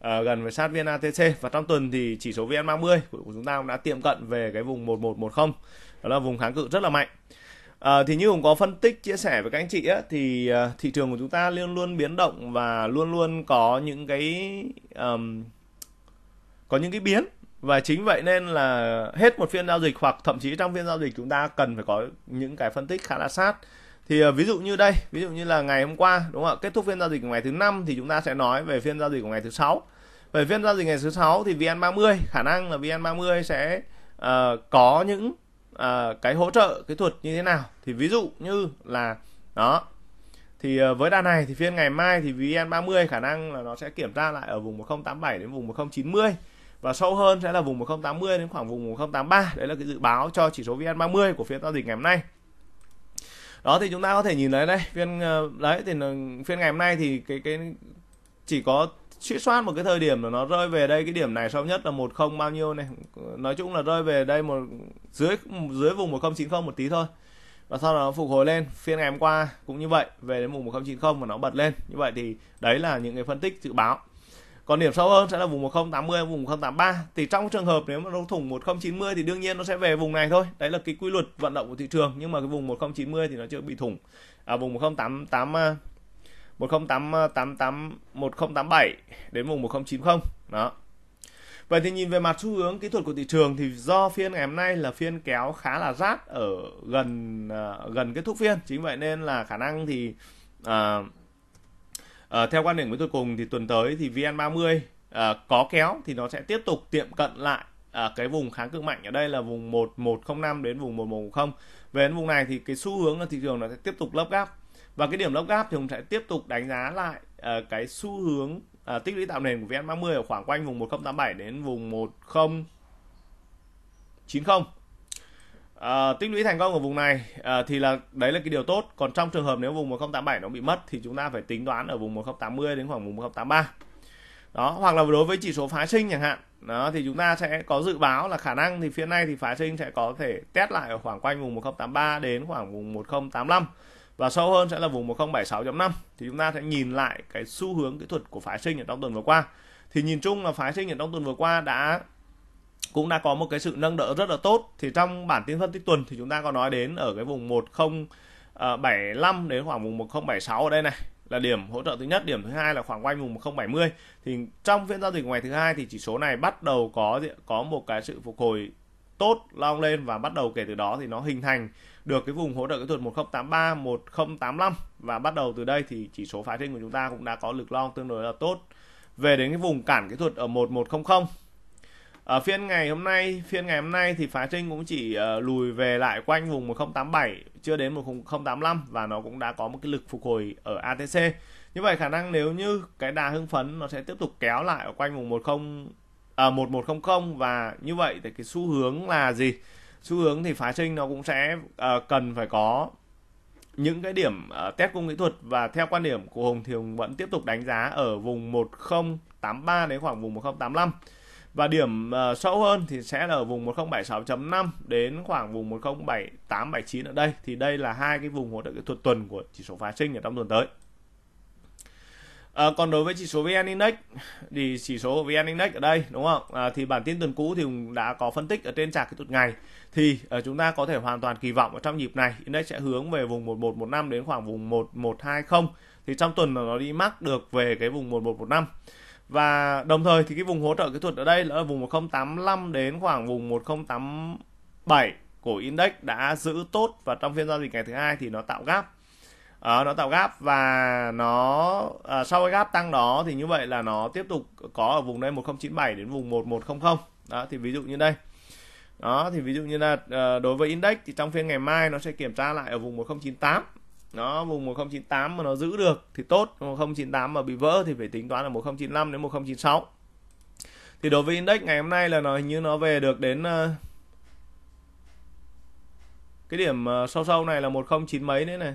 A: gần với sát viên ATC và trong tuần thì chỉ số VN30 của chúng ta cũng đã tiệm cận về cái vùng 1110 đó là vùng kháng cự rất là mạnh À, thì như cũng có phân tích chia sẻ với các anh chị á, thì uh, thị trường của chúng ta luôn luôn biến động và luôn luôn có những cái um, có những cái biến và chính vậy nên là hết một phiên giao dịch hoặc thậm chí trong phiên giao dịch chúng ta cần phải có những cái phân tích khá là sát thì uh, ví dụ như đây ví dụ như là ngày hôm qua đúng không ạ kết thúc phiên giao dịch của ngày thứ năm thì chúng ta sẽ nói về phiên giao dịch của ngày thứ sáu về phiên giao dịch ngày thứ sáu thì vn 30 khả năng là vn 30 sẽ uh, có những uh, cái hỗ trợ kỹ thuật như thế nào thì ví dụ như là đó thì à, với đà này thì phiên ngày mai thì VN30 khả năng là nó sẽ kiểm tra lại ở vùng 1087 đến vùng 1090 và sâu hơn sẽ là vùng 1080 đến khoảng vùng 1083 đấy là cái dự báo cho chỉ số VN30 của phiên giao dịch ngày hôm nay đó thì chúng ta có thể nhìn thấy đây phiên à, đấy thì phiên ngày hôm nay thì cái cái chỉ có suy soát một cái thời điểm là nó rơi về đây cái điểm này sau nhất là một không bao nhiêu này nói chung là rơi về đây một dưới dưới vùng một không chín không một tí thôi và sau đó nó phục hồi lên phiên ngày hôm qua cũng như vậy về đến vùng một không chín không mà nó bật lên như vậy thì đấy là những cái phân tích dự báo còn điểm sâu hơn sẽ là vùng 1080 vùng 1083 thì trong trường hợp nếu mà nó thủng 1090 thì đương nhiên nó sẽ về vùng này thôi đấy là cái quy luật vận động của thị trường nhưng mà cái vùng 1090 thì nó chưa bị thủng à, vùng 1088 10888 1087 đến vùng 1090 đó Vậy thì nhìn về mặt xu hướng kỹ thuật của thị trường thì do phiên ngày hôm nay là phiên kéo khá là rát ở gần à, gần kết thúc phiên chính vậy nên là khả năng thì à, à, theo quan điểm của tôi cùng thì tuần tới thì VN30 à, có kéo thì nó sẽ tiếp tục tiệm cận lại à, cái vùng kháng cự mạnh ở đây là vùng 1105 đến vùng 1110 về đến vùng này thì cái xu hướng là thị trường nó sẽ tiếp tục lấp gáp và cái điểm lốc gap thì hùng sẽ tiếp tục đánh giá lại uh, cái xu hướng uh, tích lũy tạo nền của vn30 ở khoảng quanh vùng 1087 đến vùng 1090 À, uh, tích lũy thành công ở vùng này uh, thì là đấy là cái điều tốt còn trong trường hợp nếu vùng 1087 nó bị mất thì chúng ta phải tính toán ở vùng 1080 đến khoảng vùng 1083 đó hoặc là đối với chỉ số phái sinh chẳng hạn đó thì chúng ta sẽ có dự báo là khả năng thì phía này thì phái sinh sẽ có thể test lại ở khoảng quanh vùng 1083 đến khoảng vùng 1085 và sâu hơn sẽ là vùng 1076.5 thì chúng ta sẽ nhìn lại cái xu hướng kỹ thuật của phái sinh ở trong tuần vừa qua thì nhìn chung là phái sinh ở trong tuần vừa qua đã cũng đã có một cái sự nâng đỡ rất là tốt thì trong bản tin phân tích tuần thì chúng ta có nói đến ở cái vùng 1075 ờ, đến khoảng vùng 1076 ở đây này là điểm hỗ trợ thứ nhất điểm thứ hai là khoảng quanh vùng 1070 thì trong phiên giao dịch ngày thứ hai thì chỉ số này bắt đầu có có một cái sự phục hồi tốt long lên và bắt đầu kể từ đó thì nó hình thành được cái vùng hỗ trợ kỹ thuật 1083 1085 và bắt đầu từ đây thì chỉ số phá trên của chúng ta cũng đã có lực long tương đối là tốt về đến cái vùng cản kỹ thuật ở 1100 ở phiên ngày hôm nay phiên ngày hôm nay thì phá trinh cũng chỉ ờ, lùi về lại quanh vùng 1087 chưa đến 1085 và nó cũng đã có một cái lực phục hồi ở ATC như vậy khả năng nếu như cái đà hưng phấn nó sẽ tiếp tục kéo lại ở quanh vùng 10 à, 1100 và như vậy thì cái xu hướng là gì xu hướng thì phá sinh nó cũng sẽ uh, cần phải có những cái điểm uh, test cung kỹ thuật và theo quan điểm của Hùng thì Hùng vẫn tiếp tục đánh giá ở vùng 1083 đến khoảng vùng 1085 và điểm uh, sâu hơn thì sẽ là ở vùng 1076.5 đến khoảng vùng 107879 ở đây thì đây là hai cái vùng hỗ trợ kỹ thuật tuần của chỉ số phá sinh ở trong tuần tới À, còn đối với chỉ số VN Index thì chỉ số VN Index ở đây đúng không? À, thì bản tin tuần cũ thì đã có phân tích ở trên chart kỹ thuật ngày thì à, chúng ta có thể hoàn toàn kỳ vọng ở trong nhịp này index sẽ hướng về vùng 1115 đến khoảng vùng 1120 thì trong tuần là nó đi mắc được về cái vùng 1115 và đồng thời thì cái vùng hỗ trợ kỹ thuật ở đây là ở vùng 1085 đến khoảng vùng 1087 của index đã giữ tốt và trong phiên giao dịch ngày thứ hai thì nó tạo gap à, nó tạo gap và nó à, sau cái gap tăng đó thì như vậy là nó tiếp tục có ở vùng đây 1097 đến vùng 1100 đó thì ví dụ như đây đó thì ví dụ như là à, đối với index thì trong phiên ngày mai nó sẽ kiểm tra lại ở vùng 1098 nó vùng 1098 mà nó giữ được thì tốt 1098 mà bị vỡ thì phải tính toán là 1095 đến 1096 thì đối với index ngày hôm nay là nó hình như nó về được đến cái điểm sâu sâu này là 109 mấy đấy này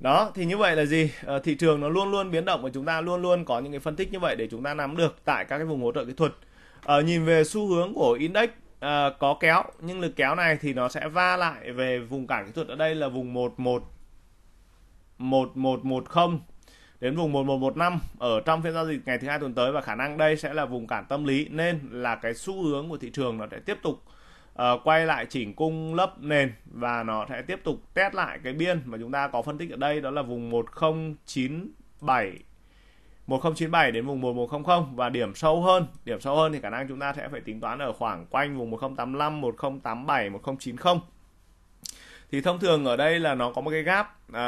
A: đó thì như vậy là gì à, thị trường nó luôn luôn biến động và chúng ta luôn luôn có những cái phân tích như vậy để chúng ta nắm được tại các cái vùng hỗ trợ kỹ thuật à, nhìn về xu hướng của index à, có kéo nhưng lực kéo này thì nó sẽ va lại về vùng cản kỹ thuật ở đây là vùng một một một một một không đến vùng 1115 ở trong phiên giao dịch ngày thứ hai tuần tới và khả năng đây sẽ là vùng cản tâm lý nên là cái xu hướng của thị trường nó sẽ tiếp tục Ờ, quay lại chỉnh cung lớp nền và nó sẽ tiếp tục test lại cái biên mà chúng ta có phân tích ở đây đó là vùng 1097 1097 đến vùng 1100 và điểm sâu hơn, điểm sâu hơn thì khả năng chúng ta sẽ phải tính toán ở khoảng quanh vùng 1085, 1087, 1090. Thì thông thường ở đây là nó có một cái gap à,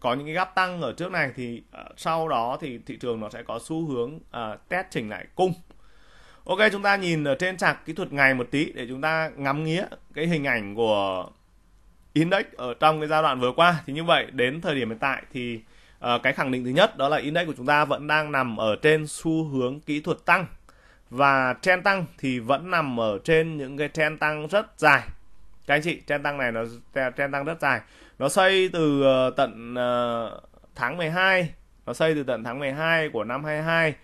A: có những cái gap tăng ở trước này thì à, sau đó thì thị trường nó sẽ có xu hướng à, test chỉnh lại cung. Ok chúng ta nhìn ở trên chart kỹ thuật ngày một tí để chúng ta ngắm nghía cái hình ảnh của index ở trong cái giai đoạn vừa qua thì như vậy đến thời điểm hiện tại thì uh, cái khẳng định thứ nhất đó là index của chúng ta vẫn đang nằm ở trên xu hướng kỹ thuật tăng và trend tăng thì vẫn nằm ở trên những cái trend tăng rất dài các anh chị trend tăng này nó trend tăng rất dài nó xây từ ờ, tận uh, tháng 12 nó xây từ tận tháng 12 của năm 22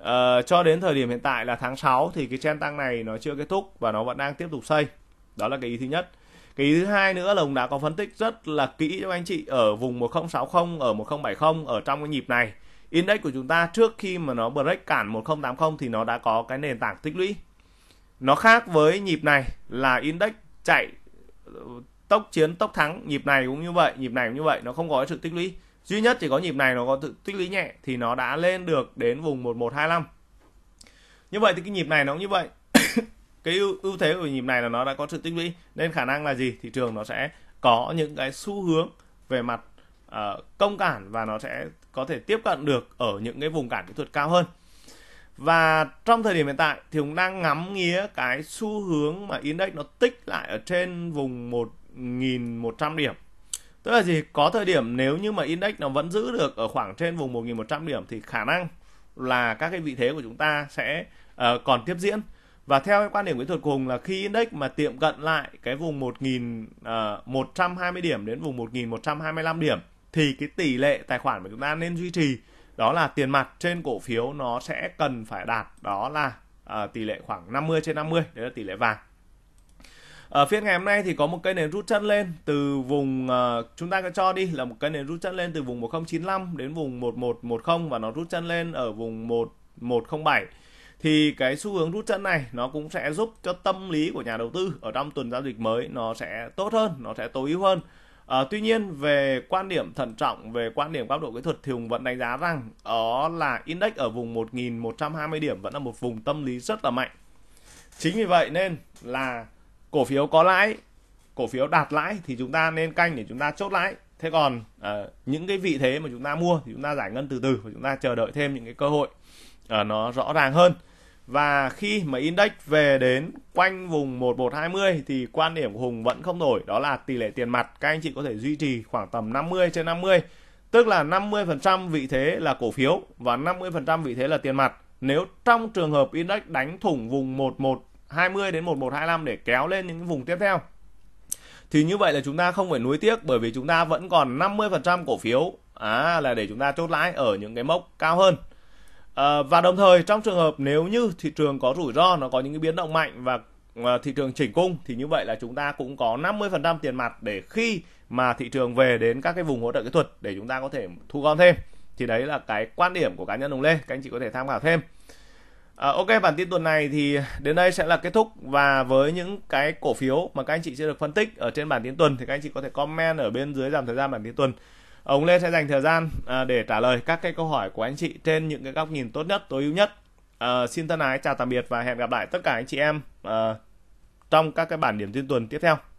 A: Uh, cho đến thời điểm hiện tại là tháng 6 thì cái trend tăng này nó chưa kết thúc và nó vẫn đang tiếp tục xây. Đó là cái ý thứ nhất. Cái ý thứ hai nữa là ông đã có phân tích rất là kỹ cho anh chị ở vùng 1060, ở 1070 ở trong cái nhịp này. Index của chúng ta trước khi mà nó break cản 1080 thì nó đã có cái nền tảng tích lũy. Nó khác với nhịp này là index chạy ờ, tốc chiến tốc thắng, nhịp này cũng như vậy, nhịp này cũng như vậy, nó không có sự tích lũy duy nhất chỉ có nhịp này nó có tự tích lũy nhẹ thì nó đã lên được đến vùng 1125 như vậy thì cái nhịp này nó cũng như vậy cái ưu, ưu thế của nhịp này là nó đã có sự tích lũy nên khả năng là gì thị trường nó sẽ có những cái xu hướng về mặt uh, công cản và nó sẽ có thể tiếp cận được ở những cái vùng cản kỹ thuật cao hơn và trong thời điểm hiện tại thì cũng đang ngắm nghía cái xu hướng mà index nó tích lại ở trên vùng 1.100 điểm Tức là gì? Có thời điểm nếu như mà index nó vẫn giữ được ở khoảng trên vùng 1.100 điểm thì khả năng là các cái vị thế của chúng ta sẽ uh, còn tiếp diễn. Và theo cái quan điểm kỹ thuật cùng là khi index mà tiệm cận lại cái vùng 1.120 ờ, điểm đến vùng 1.125 điểm thì cái tỷ lệ tài khoản của chúng ta nên duy trì đó là tiền mặt trên cổ phiếu nó sẽ cần phải đạt đó là uh, tỷ lệ khoảng 50 trên 50, đấy là tỷ lệ vàng ở ờ, phiên ngày hôm nay thì có một cây nền rút chân lên từ vùng uh, chúng ta cho đi là một cây nền rút chân lên từ vùng 1095 đến vùng 1110 và nó rút chân lên ở vùng 1107 thì cái xu hướng rút chân này nó cũng sẽ giúp cho tâm lý của nhà đầu tư ở trong tuần giao dịch mới nó sẽ tốt hơn nó sẽ tối ưu hơn à, tuy nhiên về quan điểm thận trọng về quan điểm góc độ kỹ thuật thì hùng vẫn đánh giá rằng đó là index ở vùng 1.120 điểm vẫn là một vùng tâm lý rất là mạnh chính vì vậy nên là cổ phiếu có lãi cổ phiếu đạt lãi thì chúng ta nên canh để chúng ta chốt lãi thế còn uh, những cái vị thế mà chúng ta mua thì chúng ta giải ngân từ từ và chúng ta chờ đợi thêm những cái cơ hội uh, nó rõ ràng hơn và khi mà index về đến quanh vùng 1120 thì quan điểm của Hùng vẫn không đổi đó là tỷ lệ tiền mặt các anh chị có thể duy trì khoảng tầm 50 trên 50 tức là 50% vị thế là cổ phiếu và 50% vị thế là tiền mặt nếu trong trường hợp index đánh thủng vùng 11 20 đến 1125 để kéo lên những vùng tiếp theo thì như vậy là chúng ta không phải nuối tiếc bởi vì chúng ta vẫn còn 50% cổ phiếu à, là để chúng ta chốt lãi ở những cái mốc cao hơn à, và đồng thời trong trường hợp nếu như thị trường có rủi ro nó có những cái biến động mạnh và ờ, thị trường chỉnh cung thì như vậy là chúng ta cũng có 50% tiền mặt để khi mà thị trường về đến các cái vùng hỗ trợ kỹ thuật để chúng ta có thể thu gom thêm thì đấy là cái quan điểm của cá nhân đồng Lê các anh chị có thể tham khảo thêm À, ok bản tin tuần này thì đến đây sẽ là kết thúc và với những cái cổ phiếu mà các anh chị sẽ được phân tích ở trên bản tin tuần thì các anh chị có thể comment ở bên dưới dòng thời gian bản tin tuần. Ông Lê sẽ dành thời gian à, để trả lời các cái câu hỏi của anh chị trên những cái góc nhìn tốt nhất, tối ưu nhất. À, xin thân ái chào tạm biệt và hẹn gặp lại tất cả anh chị em à, trong các cái bản điểm tin tuần tiếp theo.